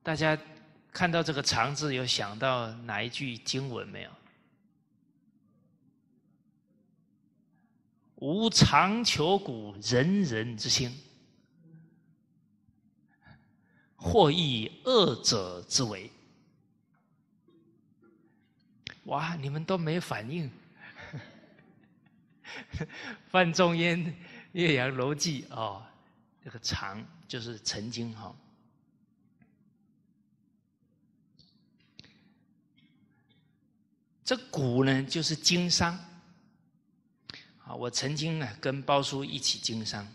大家看到这个“常”字，有想到哪一句经文没有？无常求古仁人之心，或异恶者之为。哇！你们都没反应。*laughs* 范仲淹《岳阳楼记》哦，这个“常”就是曾经哈。这古呢，就是经商啊！我曾经呢，跟鲍叔一起经商，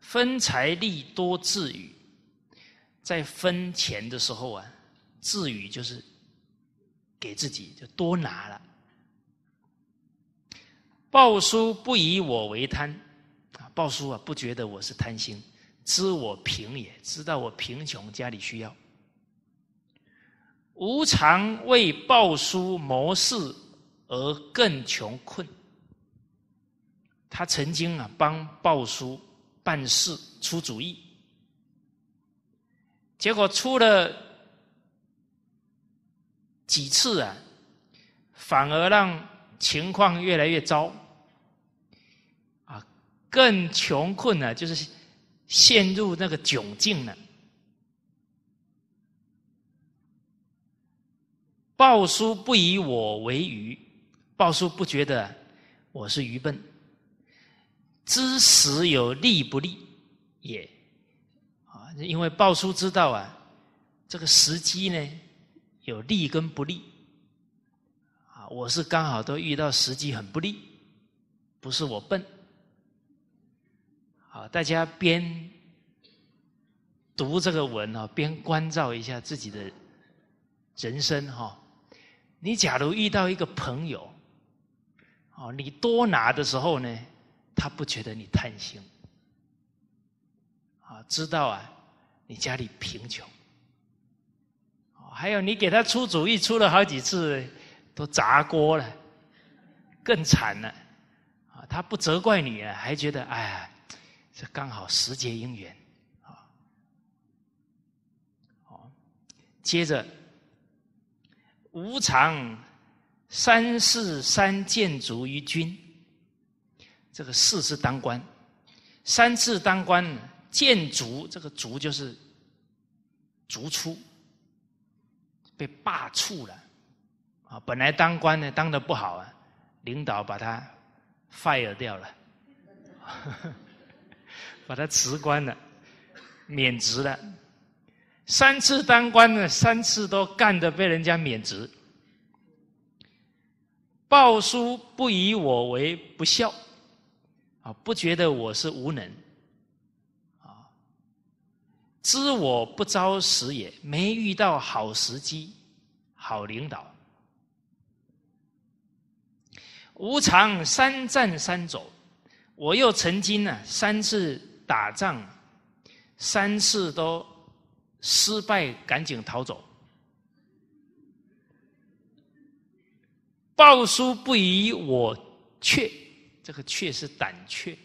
分财利多自语，在分钱的时候啊，自语就是给自己就多拿了。鲍叔不以我为贪，啊，鲍叔啊，不觉得我是贪心，知我贫也知道我贫穷，家里需要。无常为鲍叔谋事而更穷困。他曾经啊帮鲍叔办事出主意，结果出了几次啊，反而让情况越来越糟。啊，更穷困了，就是陷入那个窘境了。鲍叔不以我为愚，鲍叔不觉得我是愚笨。知时有利不利也，啊，因为鲍叔知道啊，这个时机呢有利跟不利，啊，我是刚好都遇到时机很不利，不是我笨。好，大家边读这个文啊，边关照一下自己的人生哈。你假如遇到一个朋友，哦，你多拿的时候呢，他不觉得你贪心，啊，知道啊，你家里贫穷，哦，还有你给他出主意出了好几次，都砸锅了，更惨了，啊，他不责怪你啊，还觉得哎，这刚好时节因缘，啊，好，接着。无常，三世三建族于君，这个世是当官，三世当官，建族这个族就是逐出，被罢黜了，啊，本来当官呢，当的不好啊，领导把他 fire 掉了，*laughs* 把他辞官了，免职了。三次当官呢，三次都干的被人家免职。鲍叔不以我为不孝，啊，不觉得我是无能，啊，知我不遭时也没遇到好时机、好领导。无常三战三走，我又曾经呢三次打仗，三次都。失败，赶紧逃走。鲍叔不疑我怯，这个“怯”是胆怯。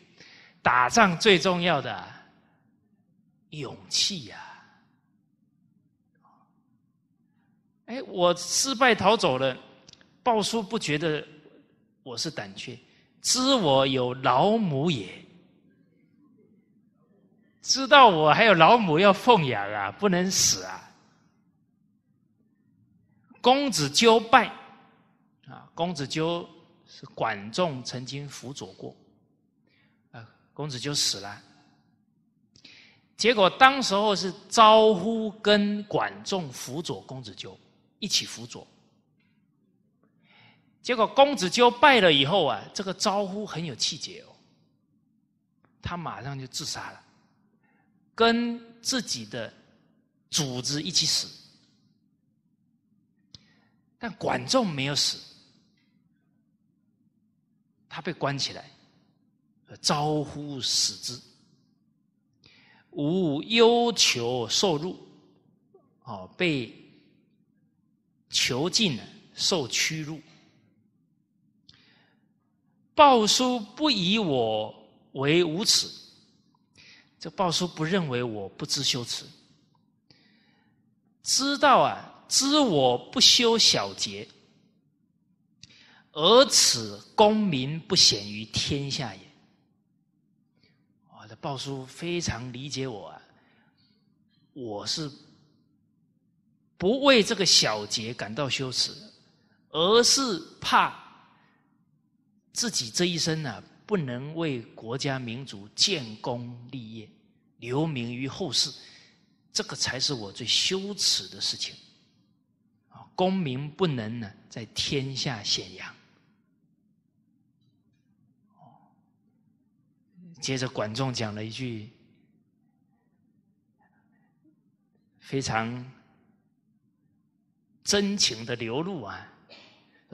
打仗最重要的勇气呀！哎，我失败逃走了，鲍叔不觉得我是胆怯，知我有老母也。知道我还有老母要奉养啊，不能死啊！公子纠败，啊，公子纠是管仲曾经辅佐过，啊，公子纠死了。结果当时候是招呼跟管仲辅佐公子纠一起辅佐，结果公子纠败了以后啊，这个招呼很有气节哦，他马上就自杀了。跟自己的组织一起死，但管仲没有死，他被关起来，招呼死之，无忧求受辱，哦，被囚禁了，受屈辱。鲍叔不以我为无耻。这鲍叔不认为我不知羞耻，知道啊，知我不修小节，而此功名不显于天下也。我的鲍叔非常理解我啊，我是不为这个小节感到羞耻，而是怕自己这一生啊。不能为国家民族建功立业。留名于后世，这个才是我最羞耻的事情啊！功名不能呢，在天下显扬。接着，管仲讲了一句非常真情的流露啊：“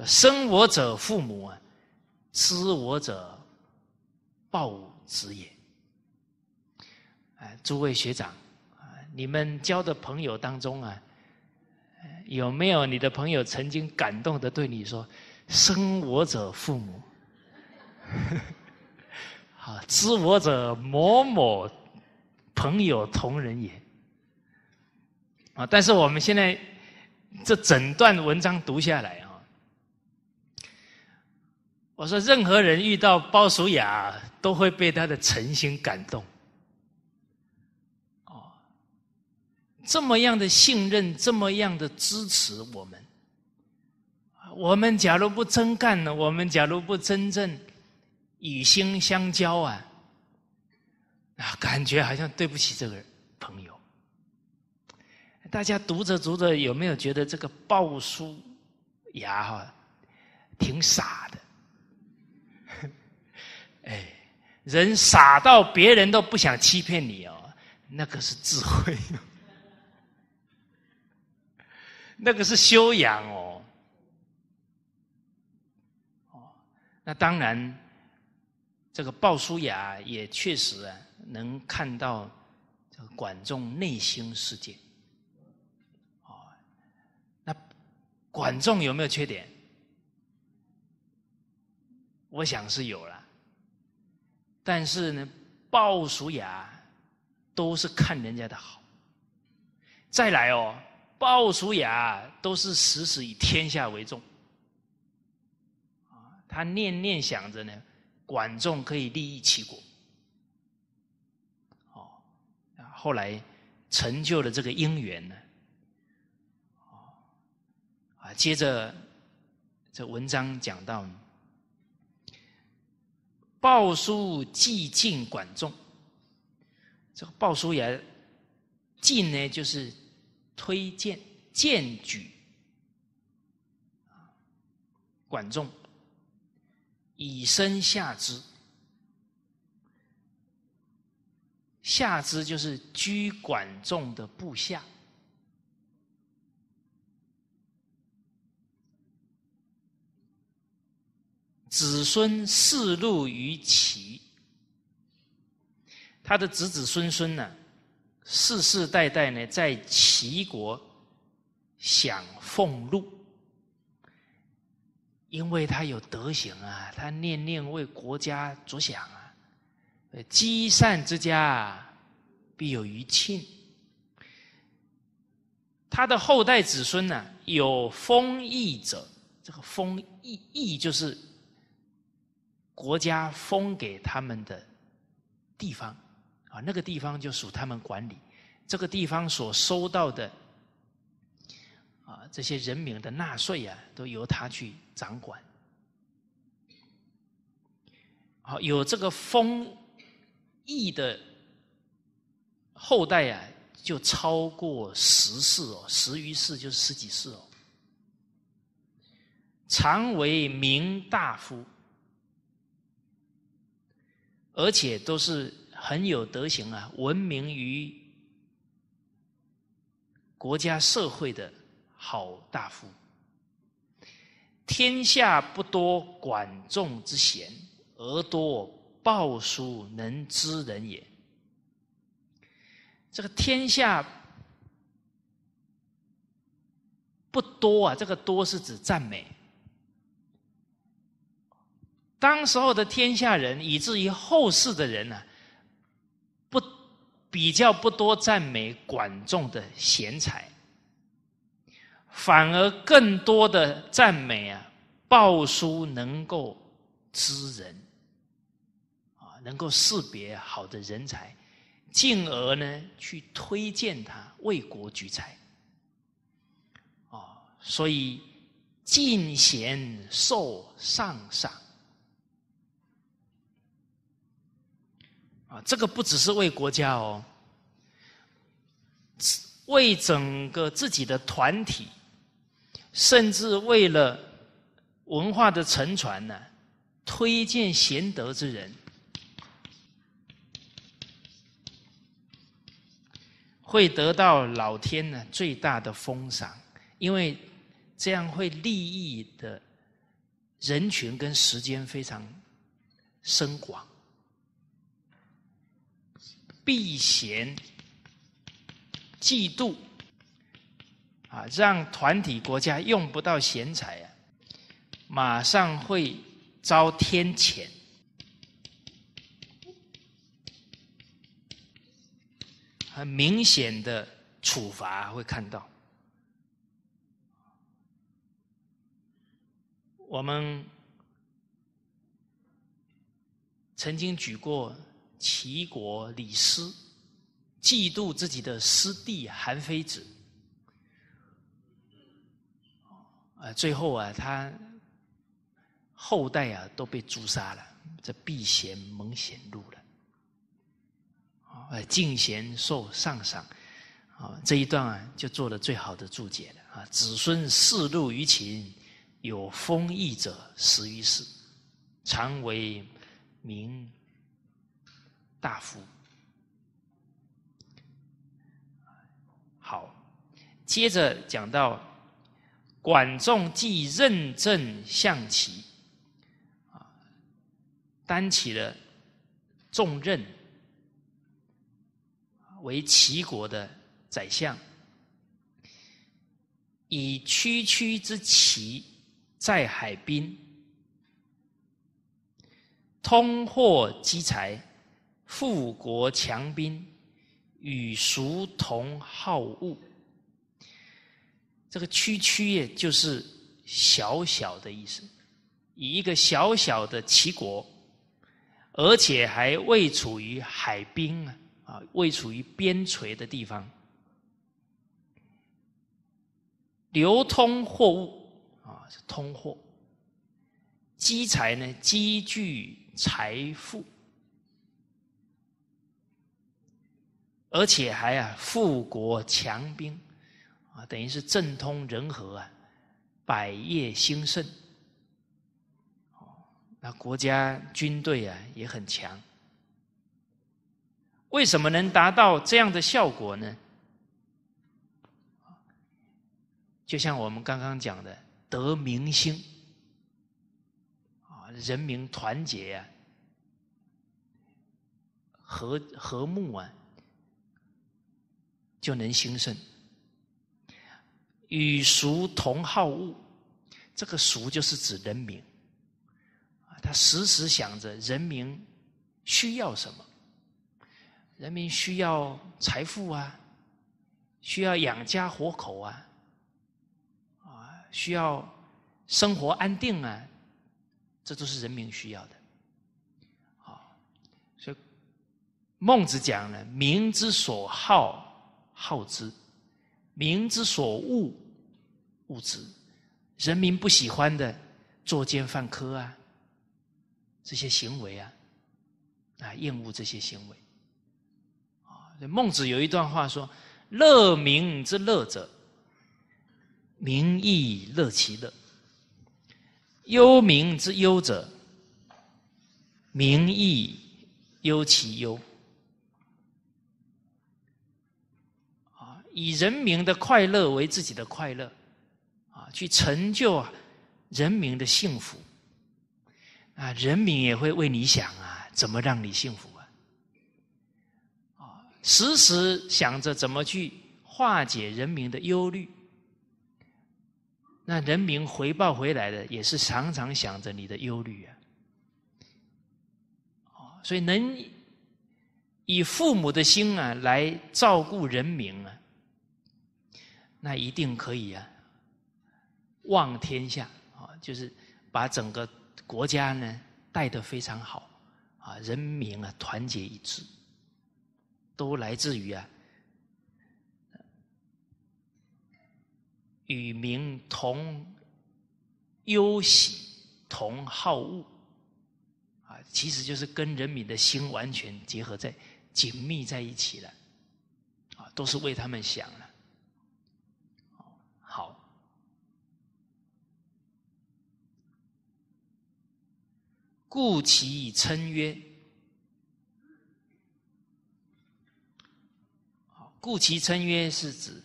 生我者父母啊，知我者，鲍子也。”哎，诸位学长，啊，你们交的朋友当中啊，有没有你的朋友曾经感动的对你说“生我者父母”，*laughs* 好，知我者某某朋友同人也，啊，但是我们现在这整段文章读下来啊，我说任何人遇到鲍叔牙都会被他的诚心感动。这么样的信任，这么样的支持，我们，我们假如不真干呢？我们假如不真正与心相交啊，啊，感觉好像对不起这个朋友。大家读着读着，有没有觉得这个鲍叔牙哈挺傻的？*laughs* 哎，人傻到别人都不想欺骗你哦，那个是智慧。那个是修养哦，哦，那当然，这个鲍叔牙也确实啊能看到这个管仲内心世界，哦，那管仲有没有缺点？我想是有了，但是呢，鲍叔牙都是看人家的好，再来哦。鲍叔牙都是时时以天下为重，啊，他念念想着呢，管仲可以利益齐国，哦，后来成就了这个姻缘呢，哦，啊，接着这文章讲到，鲍叔既敬管仲，这个鲍叔牙敬呢就是。推荐荐举，管仲以身下之，下之就是居管仲的部下，子孙四禄于齐，他的子子孙孙呢？世世代代呢，在齐国享俸禄，因为他有德行啊，他念念为国家着想啊，积善之家必有余庆。他的后代子孙呢，有封邑者，这个封邑邑就是国家封给他们的地方。啊，那个地方就属他们管理，这个地方所收到的啊，这些人民的纳税啊，都由他去掌管。好，有这个封邑的后代啊，就超过十世哦，十余世就是十几世哦，常为名大夫，而且都是。很有德行啊，闻名于国家社会的好大夫。天下不多管仲之贤，而多鲍叔能知人也。这个天下不多啊，这个多是指赞美。当时候的天下人，以至于后世的人呢？比较不多赞美管仲的贤才，反而更多的赞美啊，鲍叔能够知人啊，能够识别好的人才，进而呢去推荐他为国举才啊，所以进贤受上赏。啊，这个不只是为国家哦，为整个自己的团体，甚至为了文化的沉传呢，推荐贤德之人，会得到老天呢最大的封赏，因为这样会利益的人群跟时间非常深广。避嫌嫉妒啊，让团体国家用不到贤才啊，马上会遭天谴，很明显的处罚会看到。我们曾经举过。齐国李斯嫉妒自己的师弟韩非子，啊，最后啊，他后代啊都被诛杀了，这避贤蒙贤路了，啊，敬贤受上赏，啊，这一段啊就做了最好的注解了啊，子孙嗜禄于秦，有封邑者食于世，常为名。大夫，好，接着讲到管仲即任政相齐，啊，担起了重任，为齐国的宰相，以区区之齐在海滨，通货积财。富国强兵，与俗同好恶。这个区区也就是小小的意思。以一个小小的齐国，而且还未处于海滨啊，啊，未处于边陲的地方，流通货物啊，是通货。积财呢，积聚财富。而且还啊，富国强兵，啊，等于是政通人和啊，百业兴盛，那国家军队啊也很强。为什么能达到这样的效果呢？就像我们刚刚讲的，得民心，啊，人民团结啊，和和睦啊。就能兴盛，与俗同好恶，这个俗就是指人民，他时时想着人民需要什么，人民需要财富啊，需要养家活口啊，啊，需要生活安定啊，这都是人民需要的。啊，所以孟子讲了，民之所好。好之，民之所恶，恶之。人民不喜欢的，作奸犯科啊，这些行为啊，啊，厌恶这些行为。啊，孟子有一段话说：“乐民之乐者，民亦乐其乐；忧民之忧者，民亦忧其忧。”以人民的快乐为自己的快乐，啊，去成就啊人民的幸福。啊，人民也会为你想啊，怎么让你幸福啊？啊，时时想着怎么去化解人民的忧虑。那人民回报回来的也是常常想着你的忧虑啊。啊，所以能以父母的心啊来照顾人民啊。那一定可以啊！望天下啊，就是把整个国家呢带得非常好啊，人民啊团结一致，都来自于啊，与民同忧喜同好恶啊，其实就是跟人民的心完全结合在紧密在一起了啊，都是为他们想。故其称曰，故其称曰是指，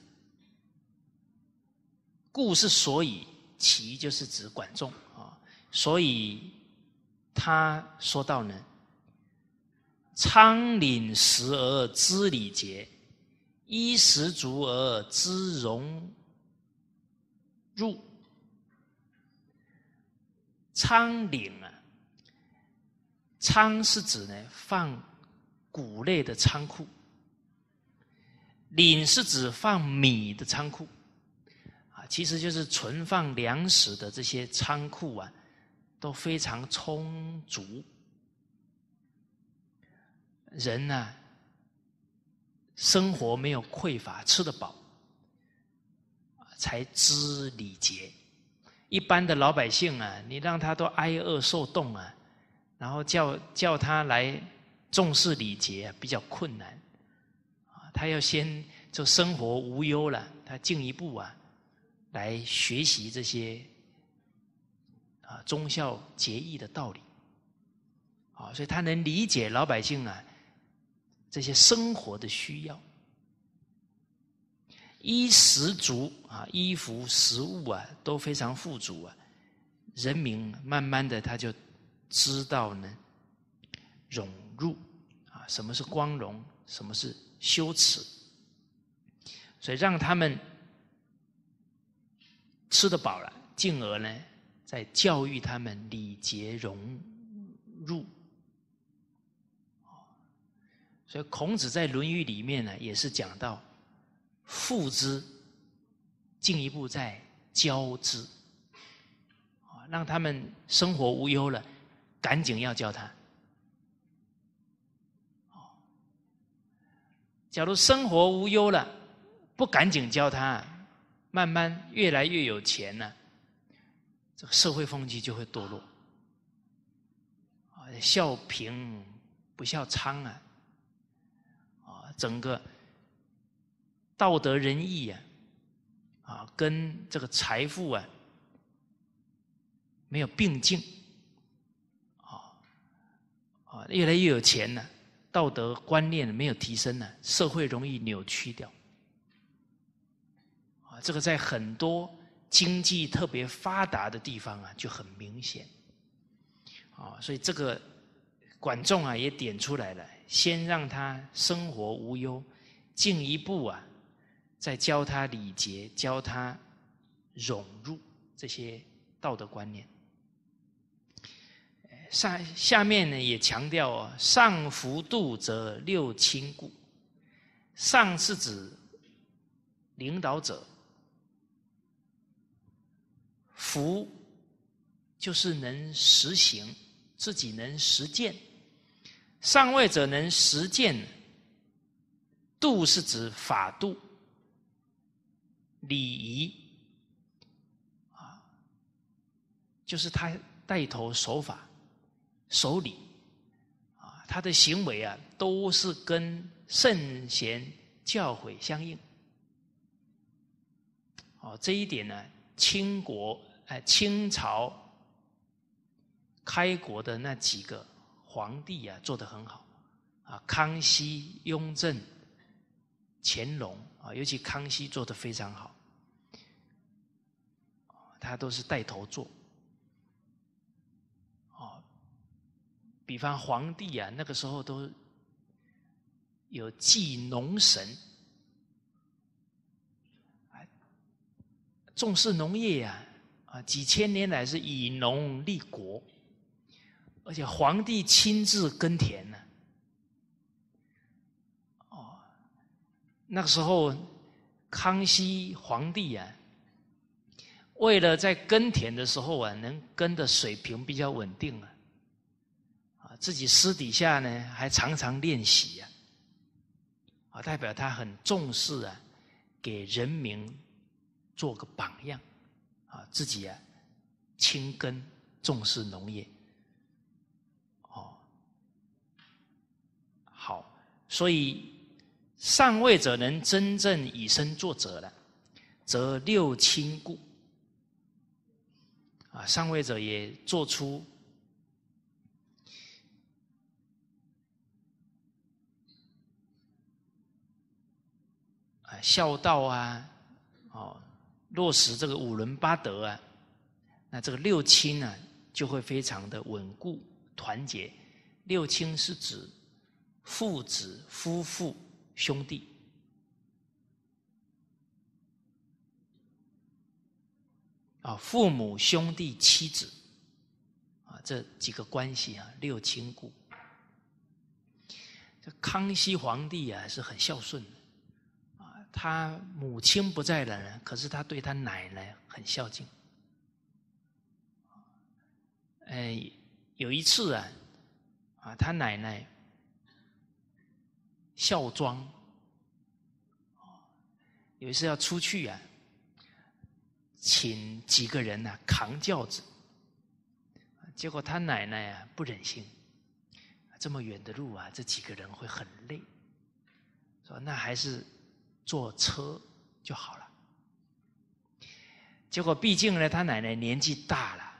故是所以，其就是指管仲啊。所以他说到呢，仓廪实而知礼节，衣食足而知荣辱。仓廪啊。仓是指呢放谷类的仓库，领是指放米的仓库，啊，其实就是存放粮食的这些仓库啊都非常充足，人呢生活没有匮乏，吃得饱，才知礼节。一般的老百姓啊，你让他都挨饿受冻啊。然后叫叫他来重视礼节比较困难，啊，他要先就生活无忧了，他进一步啊来学习这些啊忠孝节义的道理，啊，所以他能理解老百姓啊这些生活的需要，衣食足啊，衣服食物啊都非常富足啊，人民慢慢的他就。知道呢，融入啊，什么是光荣，什么是羞耻，所以让他们吃得饱了，进而呢，在教育他们礼节融入。所以孔子在《论语》里面呢，也是讲到父之，进一步在教之，啊，让他们生活无忧了。赶紧要教他。哦，假如生活无忧了，不赶紧教他，慢慢越来越有钱了，这个社会风气就会堕落。啊，贫不笑娼啊，啊，整个道德仁义啊，啊，跟这个财富啊，没有并进。啊，越来越有钱了，道德观念没有提升了，社会容易扭曲掉。啊，这个在很多经济特别发达的地方啊，就很明显。啊，所以这个管仲啊，也点出来了，先让他生活无忧，进一步啊，再教他礼节，教他融入这些道德观念。下下面呢也强调哦，上福度则六亲故，上是指领导者，福就是能实行，自己能实践，上位者能实践，度是指法度、礼仪，啊，就是他带头守法。守礼啊，他的行为啊，都是跟圣贤教诲相应。哦，这一点呢，清国哎清朝开国的那几个皇帝啊，做得很好啊，康熙、雍正、乾隆啊，尤其康熙做的非常好，他都是带头做。比方皇帝啊，那个时候都有祭农神，重视农业啊，啊，几千年来是以农立国，而且皇帝亲自耕田呢。哦，那个时候康熙皇帝啊，为了在耕田的时候啊，能耕的水平比较稳定啊。自己私底下呢，还常常练习啊，啊，代表他很重视啊，给人民做个榜样啊，自己啊，亲耕重视农业，哦，好，所以上位者能真正以身作则的，则六亲故啊，上位者也做出。孝道啊，哦，落实这个五伦八德啊，那这个六亲呢就会非常的稳固团结。六亲是指父子、夫妇、兄弟啊，父母、兄弟、妻子啊，这几个关系啊，六亲故。这康熙皇帝啊是很孝顺。他母亲不在了呢，可是他对他奶奶很孝敬。嗯，有一次啊，啊，他奶奶孝庄，有一次要出去啊，请几个人呢扛轿子，结果他奶奶啊不忍心，这么远的路啊，这几个人会很累，说那还是。坐车就好了，结果毕竟呢，他奶奶年纪大了，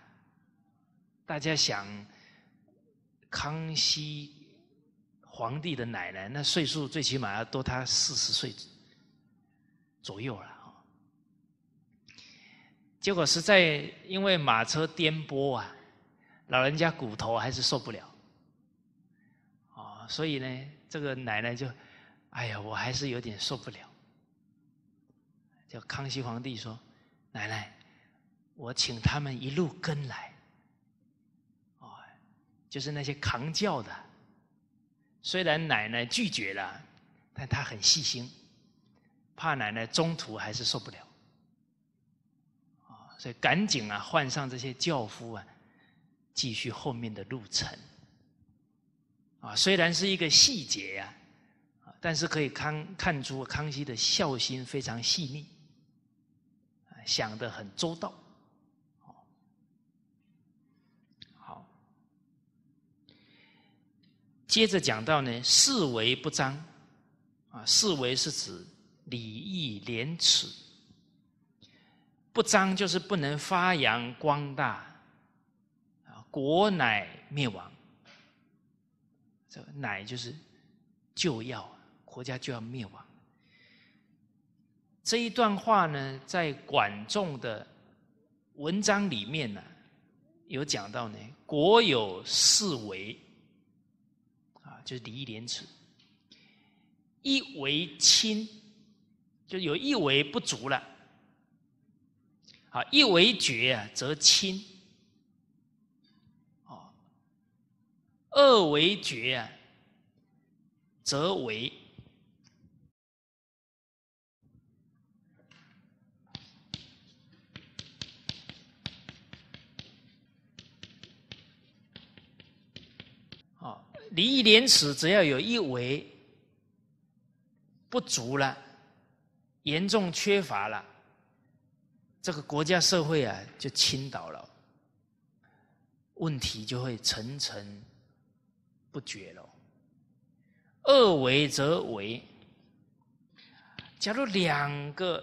大家想，康熙皇帝的奶奶那岁数最起码要多他四十岁左右了啊。结果实在因为马车颠簸啊，老人家骨头还是受不了，啊，所以呢，这个奶奶就，哎呀，我还是有点受不了。康熙皇帝说：“奶奶，我请他们一路跟来。啊，就是那些扛轿的。虽然奶奶拒绝了，但他很细心，怕奶奶中途还是受不了。啊，所以赶紧啊换上这些轿夫啊，继续后面的路程。啊，虽然是一个细节呀，但是可以看看出康熙的孝心非常细腻。”想得很周到，好，接着讲到呢，四维不张，啊，四维是指礼义廉耻，不张就是不能发扬光大，啊，国乃灭亡。这“乃”就是就要国家就要灭亡。这一段话呢，在管仲的文章里面呢，有讲到呢，国有四维，啊，就是礼义廉耻，一为亲，就有一为不足了，啊，一为绝啊，则亲，哦，二为绝啊，则为。礼义廉耻，只要有一维不足了，严重缺乏了，这个国家社会啊就倾倒了，问题就会层层不绝了。二维则为，假如两个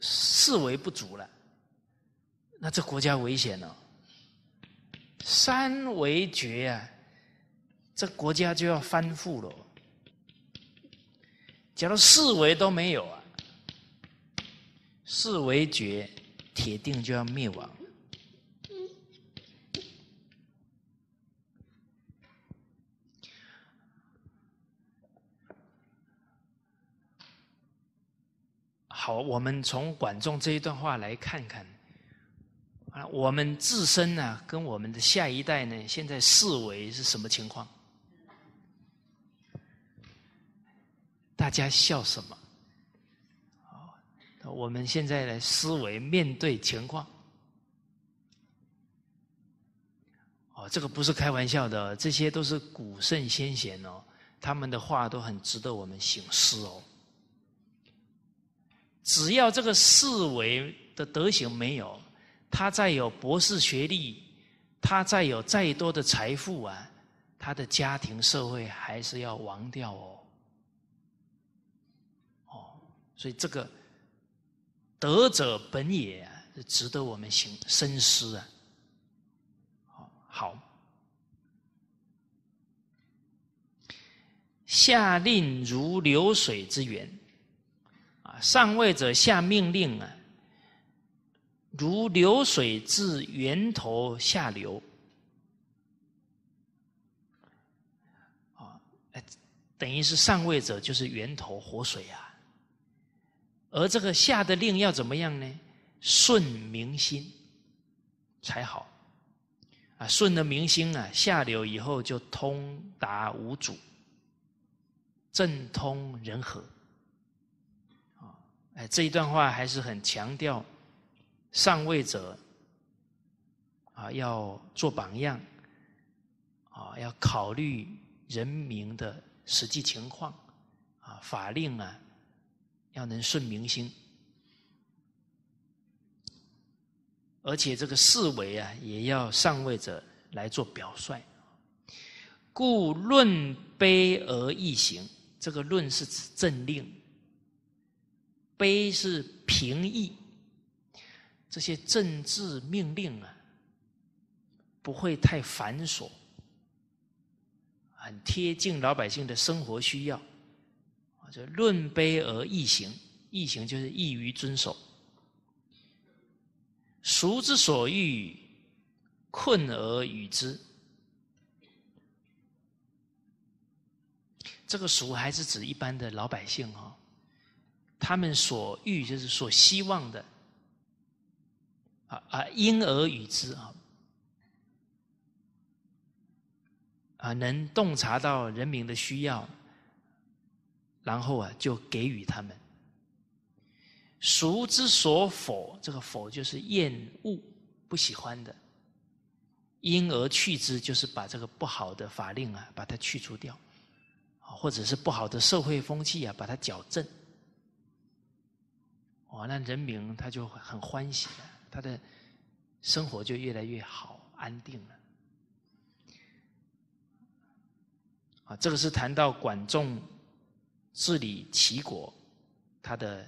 四维不足了，那这国家危险了。三维绝啊！这国家就要翻覆了。假如四维都没有啊，四维绝，铁定就要灭亡。好，我们从管仲这一段话来看看啊，我们自身呢，跟我们的下一代呢，现在四维是什么情况？大家笑什么？哦，我们现在来思维面对情况。哦，这个不是开玩笑的，这些都是古圣先贤哦，他们的话都很值得我们醒思哦。只要这个思维的德行没有，他再有博士学历，他再有再多的财富啊，他的家庭社会还是要亡掉哦。所以这个德者本也，是值得我们行深思啊。好，下令如流水之源啊，上位者下命令啊，如流水自源头下流啊，哎，等于是上位者就是源头活水啊。而这个下的令要怎么样呢？顺民心，才好。啊，顺了民心啊，下流以后就通达无阻，政通人和。啊，哎，这一段话还是很强调上位者啊要做榜样，啊要考虑人民的实际情况，啊法令啊。要能顺民心，而且这个四维啊，也要上位者来做表率。故论卑而易行，这个“论”是指政令，卑是平易，这些政治命令啊，不会太繁琐，很贴近老百姓的生活需要。就论卑而易行，易行就是易于遵守。俗之所欲，困而与之。这个俗还是指一般的老百姓哦，他们所欲就是所希望的，啊啊，因而与之啊，啊，能洞察到人民的需要。然后啊，就给予他们。孰之所否？这个否就是厌恶、不喜欢的。因而去之，就是把这个不好的法令啊，把它去除掉，或者是不好的社会风气啊，把它矫正。哦，那人民他就很欢喜了，他的生活就越来越好，安定了。啊，这个是谈到管仲。治理齐国，他的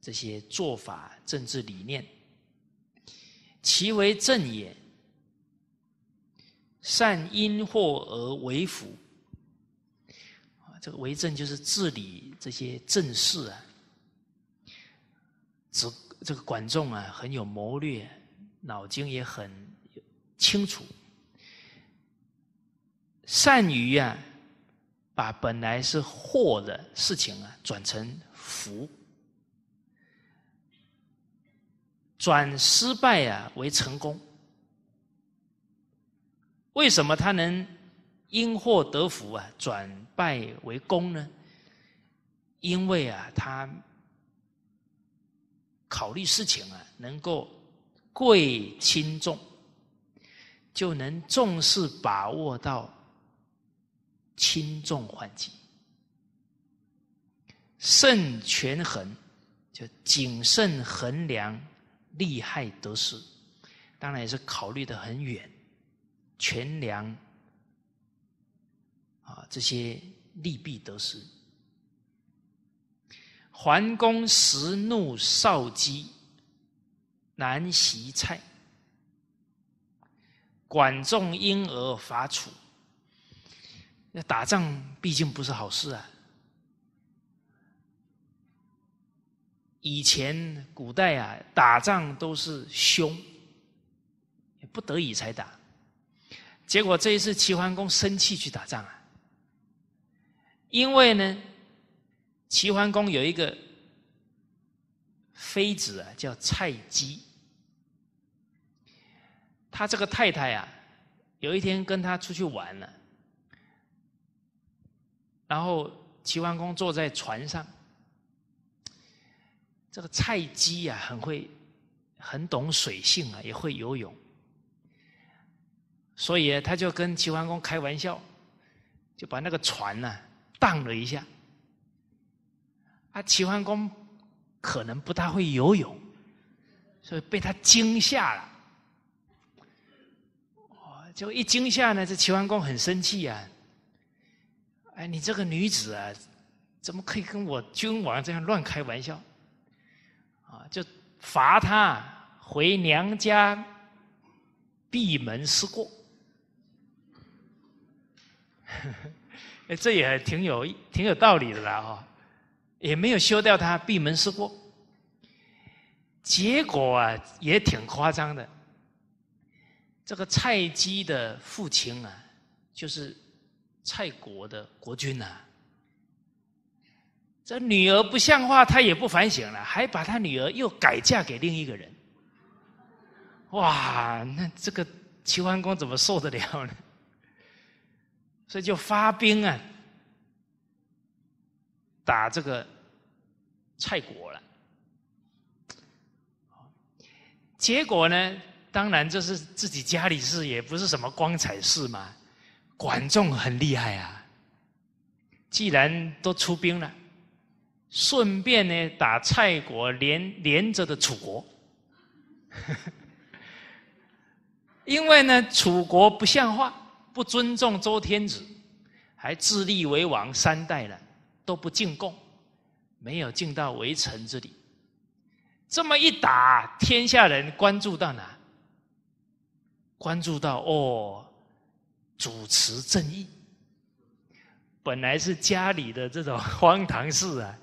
这些做法、政治理念，其为政也，善因祸而为福。这个为政就是治理这些政事啊。这这个管仲啊，很有谋略，脑筋也很清楚，善于啊。把本来是祸的事情啊，转成福，转失败啊为成功。为什么他能因祸得福啊，转败为功呢？因为啊，他考虑事情啊，能够贵轻重，就能重视把握到。轻重缓急，慎权衡，就谨慎衡量利害得失，当然也是考虑的很远，权量啊这些利弊得失。桓公时怒少姬，难袭蔡，管仲因而伐楚。那打仗毕竟不是好事啊！以前古代啊，打仗都是凶，不得已才打。结果这一次齐桓公生气去打仗啊，因为呢，齐桓公有一个妃子啊，叫蔡姬。他这个太太啊，有一天跟他出去玩了。然后齐桓公坐在船上，这个蔡姬呀很会，很懂水性啊，也会游泳，所以他就跟齐桓公开玩笑，就把那个船呢荡了一下。啊，齐桓公可能不大会游泳，所以被他惊吓了。哦，结果一惊吓呢，这齐桓公很生气呀。哎，你这个女子啊，怎么可以跟我君王这样乱开玩笑？啊，就罚她回娘家，闭门思过。*laughs* 哎，这也挺有挺有道理的啦，哈，也没有休掉她，闭门思过。结果啊，也挺夸张的。这个蔡姬的父亲啊，就是。蔡国的国君啊。这女儿不像话，他也不反省了，还把他女儿又改嫁给另一个人。哇，那这个齐桓公怎么受得了呢？所以就发兵啊，打这个蔡国了。结果呢，当然这是自己家里事，也不是什么光彩事嘛。管仲很厉害啊！既然都出兵了，顺便呢打蔡国，连连着的楚国，*laughs* 因为呢楚国不像话，不尊重周天子，还自立为王三代了，都不进贡，没有进到围城这里，这么一打，天下人关注到哪？关注到哦。主持正义，本来是家里的这种荒唐事啊，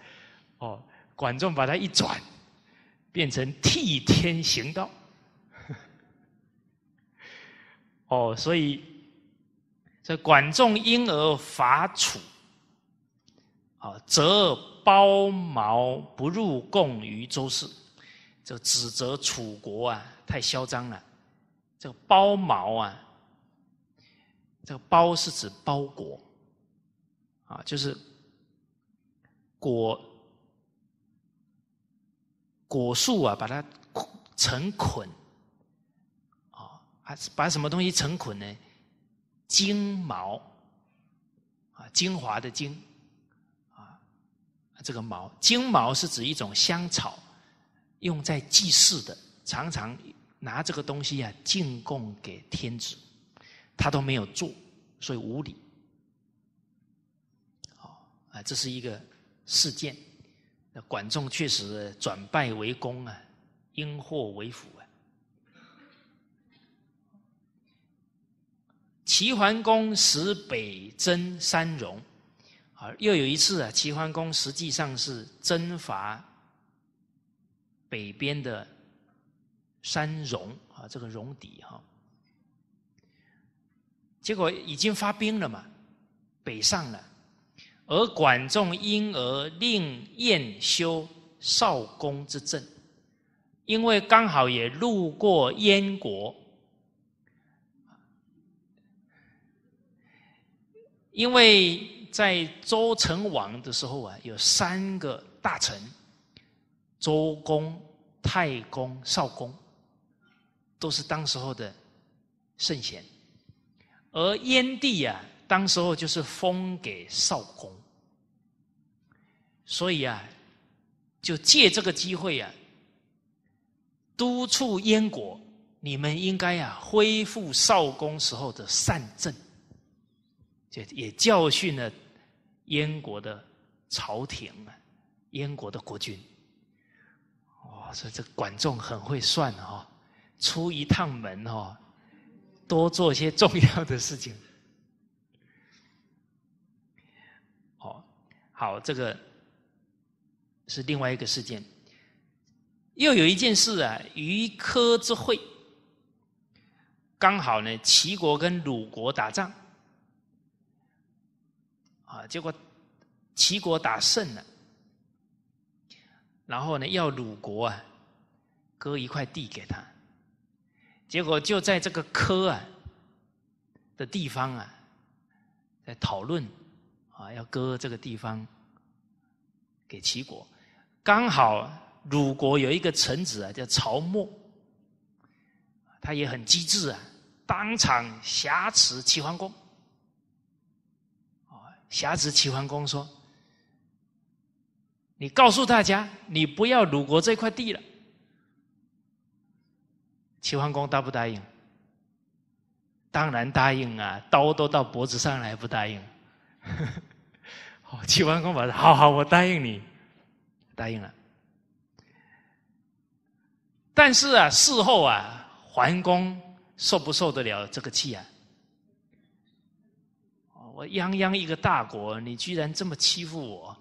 *laughs* 哦，管仲把它一转，变成替天行道。*laughs* 哦，所以这管仲因而伐楚，啊，则包茅不入贡于周室，就指责楚国啊太嚣张了，这个包茅啊。这个包是指包裹，啊，就是果果树啊，把它成捆，啊，还是把什么东西成捆呢？金毛啊，精华的精啊，这个毛金毛是指一种香草，用在祭祀的，常常拿这个东西啊进贡给天子。他都没有做，所以无礼。好，啊，这是一个事件。那管仲确实转败为功啊，因祸为福啊。齐桓公使北征山戎，啊，又有一次啊，齐桓公实际上是征伐北边的山戎啊，这个戎狄哈。结果已经发兵了嘛，北上了，而管仲因而令晏修少公之政，因为刚好也路过燕国，因为在周成王的时候啊，有三个大臣，周公、太公、少公，都是当时候的圣贤。而燕地呀，当时候就是封给少公，所以啊，就借这个机会啊，督促燕国，你们应该啊恢复少公时候的善政，就也教训了燕国的朝廷啊，燕国的国君。哇、哦，以这管仲很会算哈，出一趟门哈。多做些重要的事情。*laughs* 好好，这个是另外一个事件。又有一件事啊，于科之会，刚好呢，齐国跟鲁国打仗，啊，结果齐国打胜了，然后呢，要鲁国啊，割一块地给他。结果就在这个科啊的地方啊，在讨论啊，要割这个地方给齐国。刚好鲁国有一个臣子啊，叫曹沫，他也很机智啊，当场挟持齐桓公。挟持齐桓公说：“你告诉大家，你不要鲁国这块地了。”齐桓公答不答应？当然答应啊，刀都到脖子上来，不答应。好，齐桓公把他好好，我答应你，答应了。”但是啊，事后啊，桓公受不受得了这个气啊？我泱泱一个大国，你居然这么欺负我，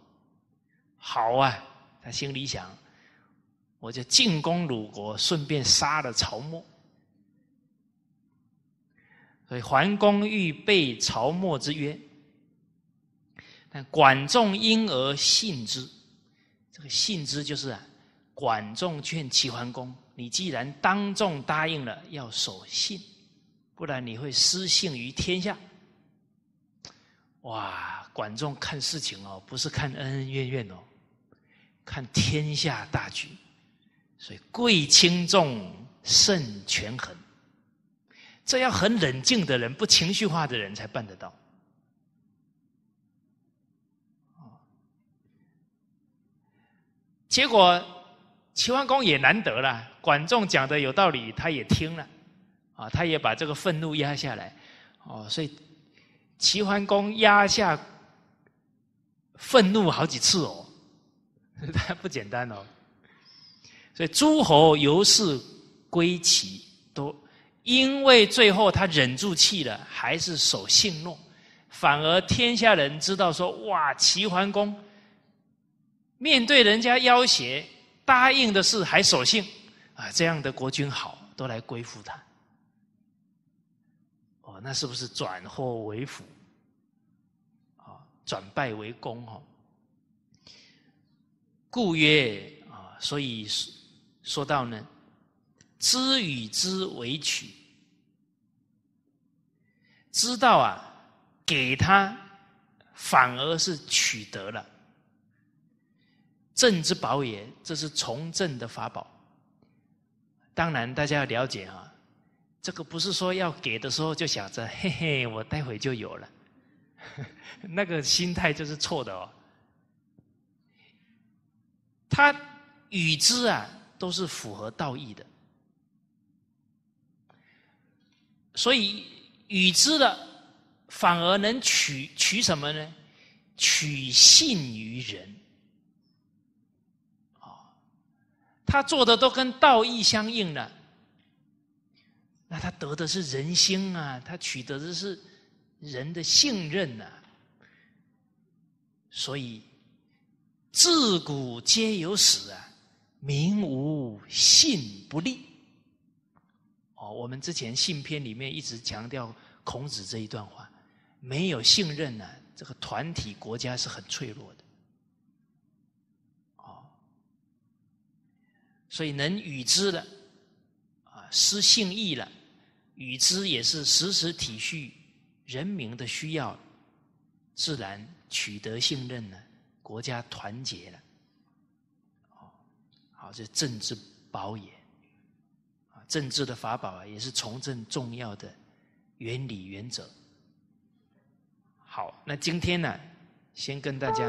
好啊，他心里想。我就进攻鲁国，顺便杀了曹沫。所以桓公欲背曹沫之约，但管仲因而信之。这个信之就是啊，管仲劝齐桓公，你既然当众答应了要守信，不然你会失信于天下。哇，管仲看事情哦，不是看恩恩怨怨哦，看天下大局。所以贵轻重，慎权衡，这要很冷静的人，不情绪化的人才办得到。哦，结果齐桓公也难得了，管仲讲的有道理，他也听了，啊，他也把这个愤怒压下来，哦，所以齐桓公压下愤怒好几次哦，他 *laughs* 不简单哦。所以诸侯由是归齐都因为最后他忍住气了，还是守信诺，反而天下人知道说：哇，齐桓公面对人家要挟，答应的事还守信，啊，这样的国君好，都来归附他。哦，那是不是转祸为福？啊，转败为功哦。故曰：啊，所以是。说到呢，知与知为取，知道啊，给他反而是取得了，正之宝也，这是从政的法宝。当然，大家要了解啊，这个不是说要给的时候就想着嘿嘿，我待会就有了，*laughs* 那个心态就是错的哦。他与之啊。都是符合道义的，所以与之的反而能取取什么呢？取信于人。啊，他做的都跟道义相应了，那他得的是人心啊，他取得的是人的信任呐。所以，自古皆有死啊。民无信不立。哦，我们之前《信》篇里面一直强调孔子这一段话：，没有信任呢，这个团体、国家是很脆弱的。哦，所以能与之了，啊，失信义了，与之也是时时体恤人民的需要，自然取得信任了，国家团结了。啊，这政治宝也，啊，政治的法宝啊，也是从政重要的原理原则。好，那今天呢，先跟大家。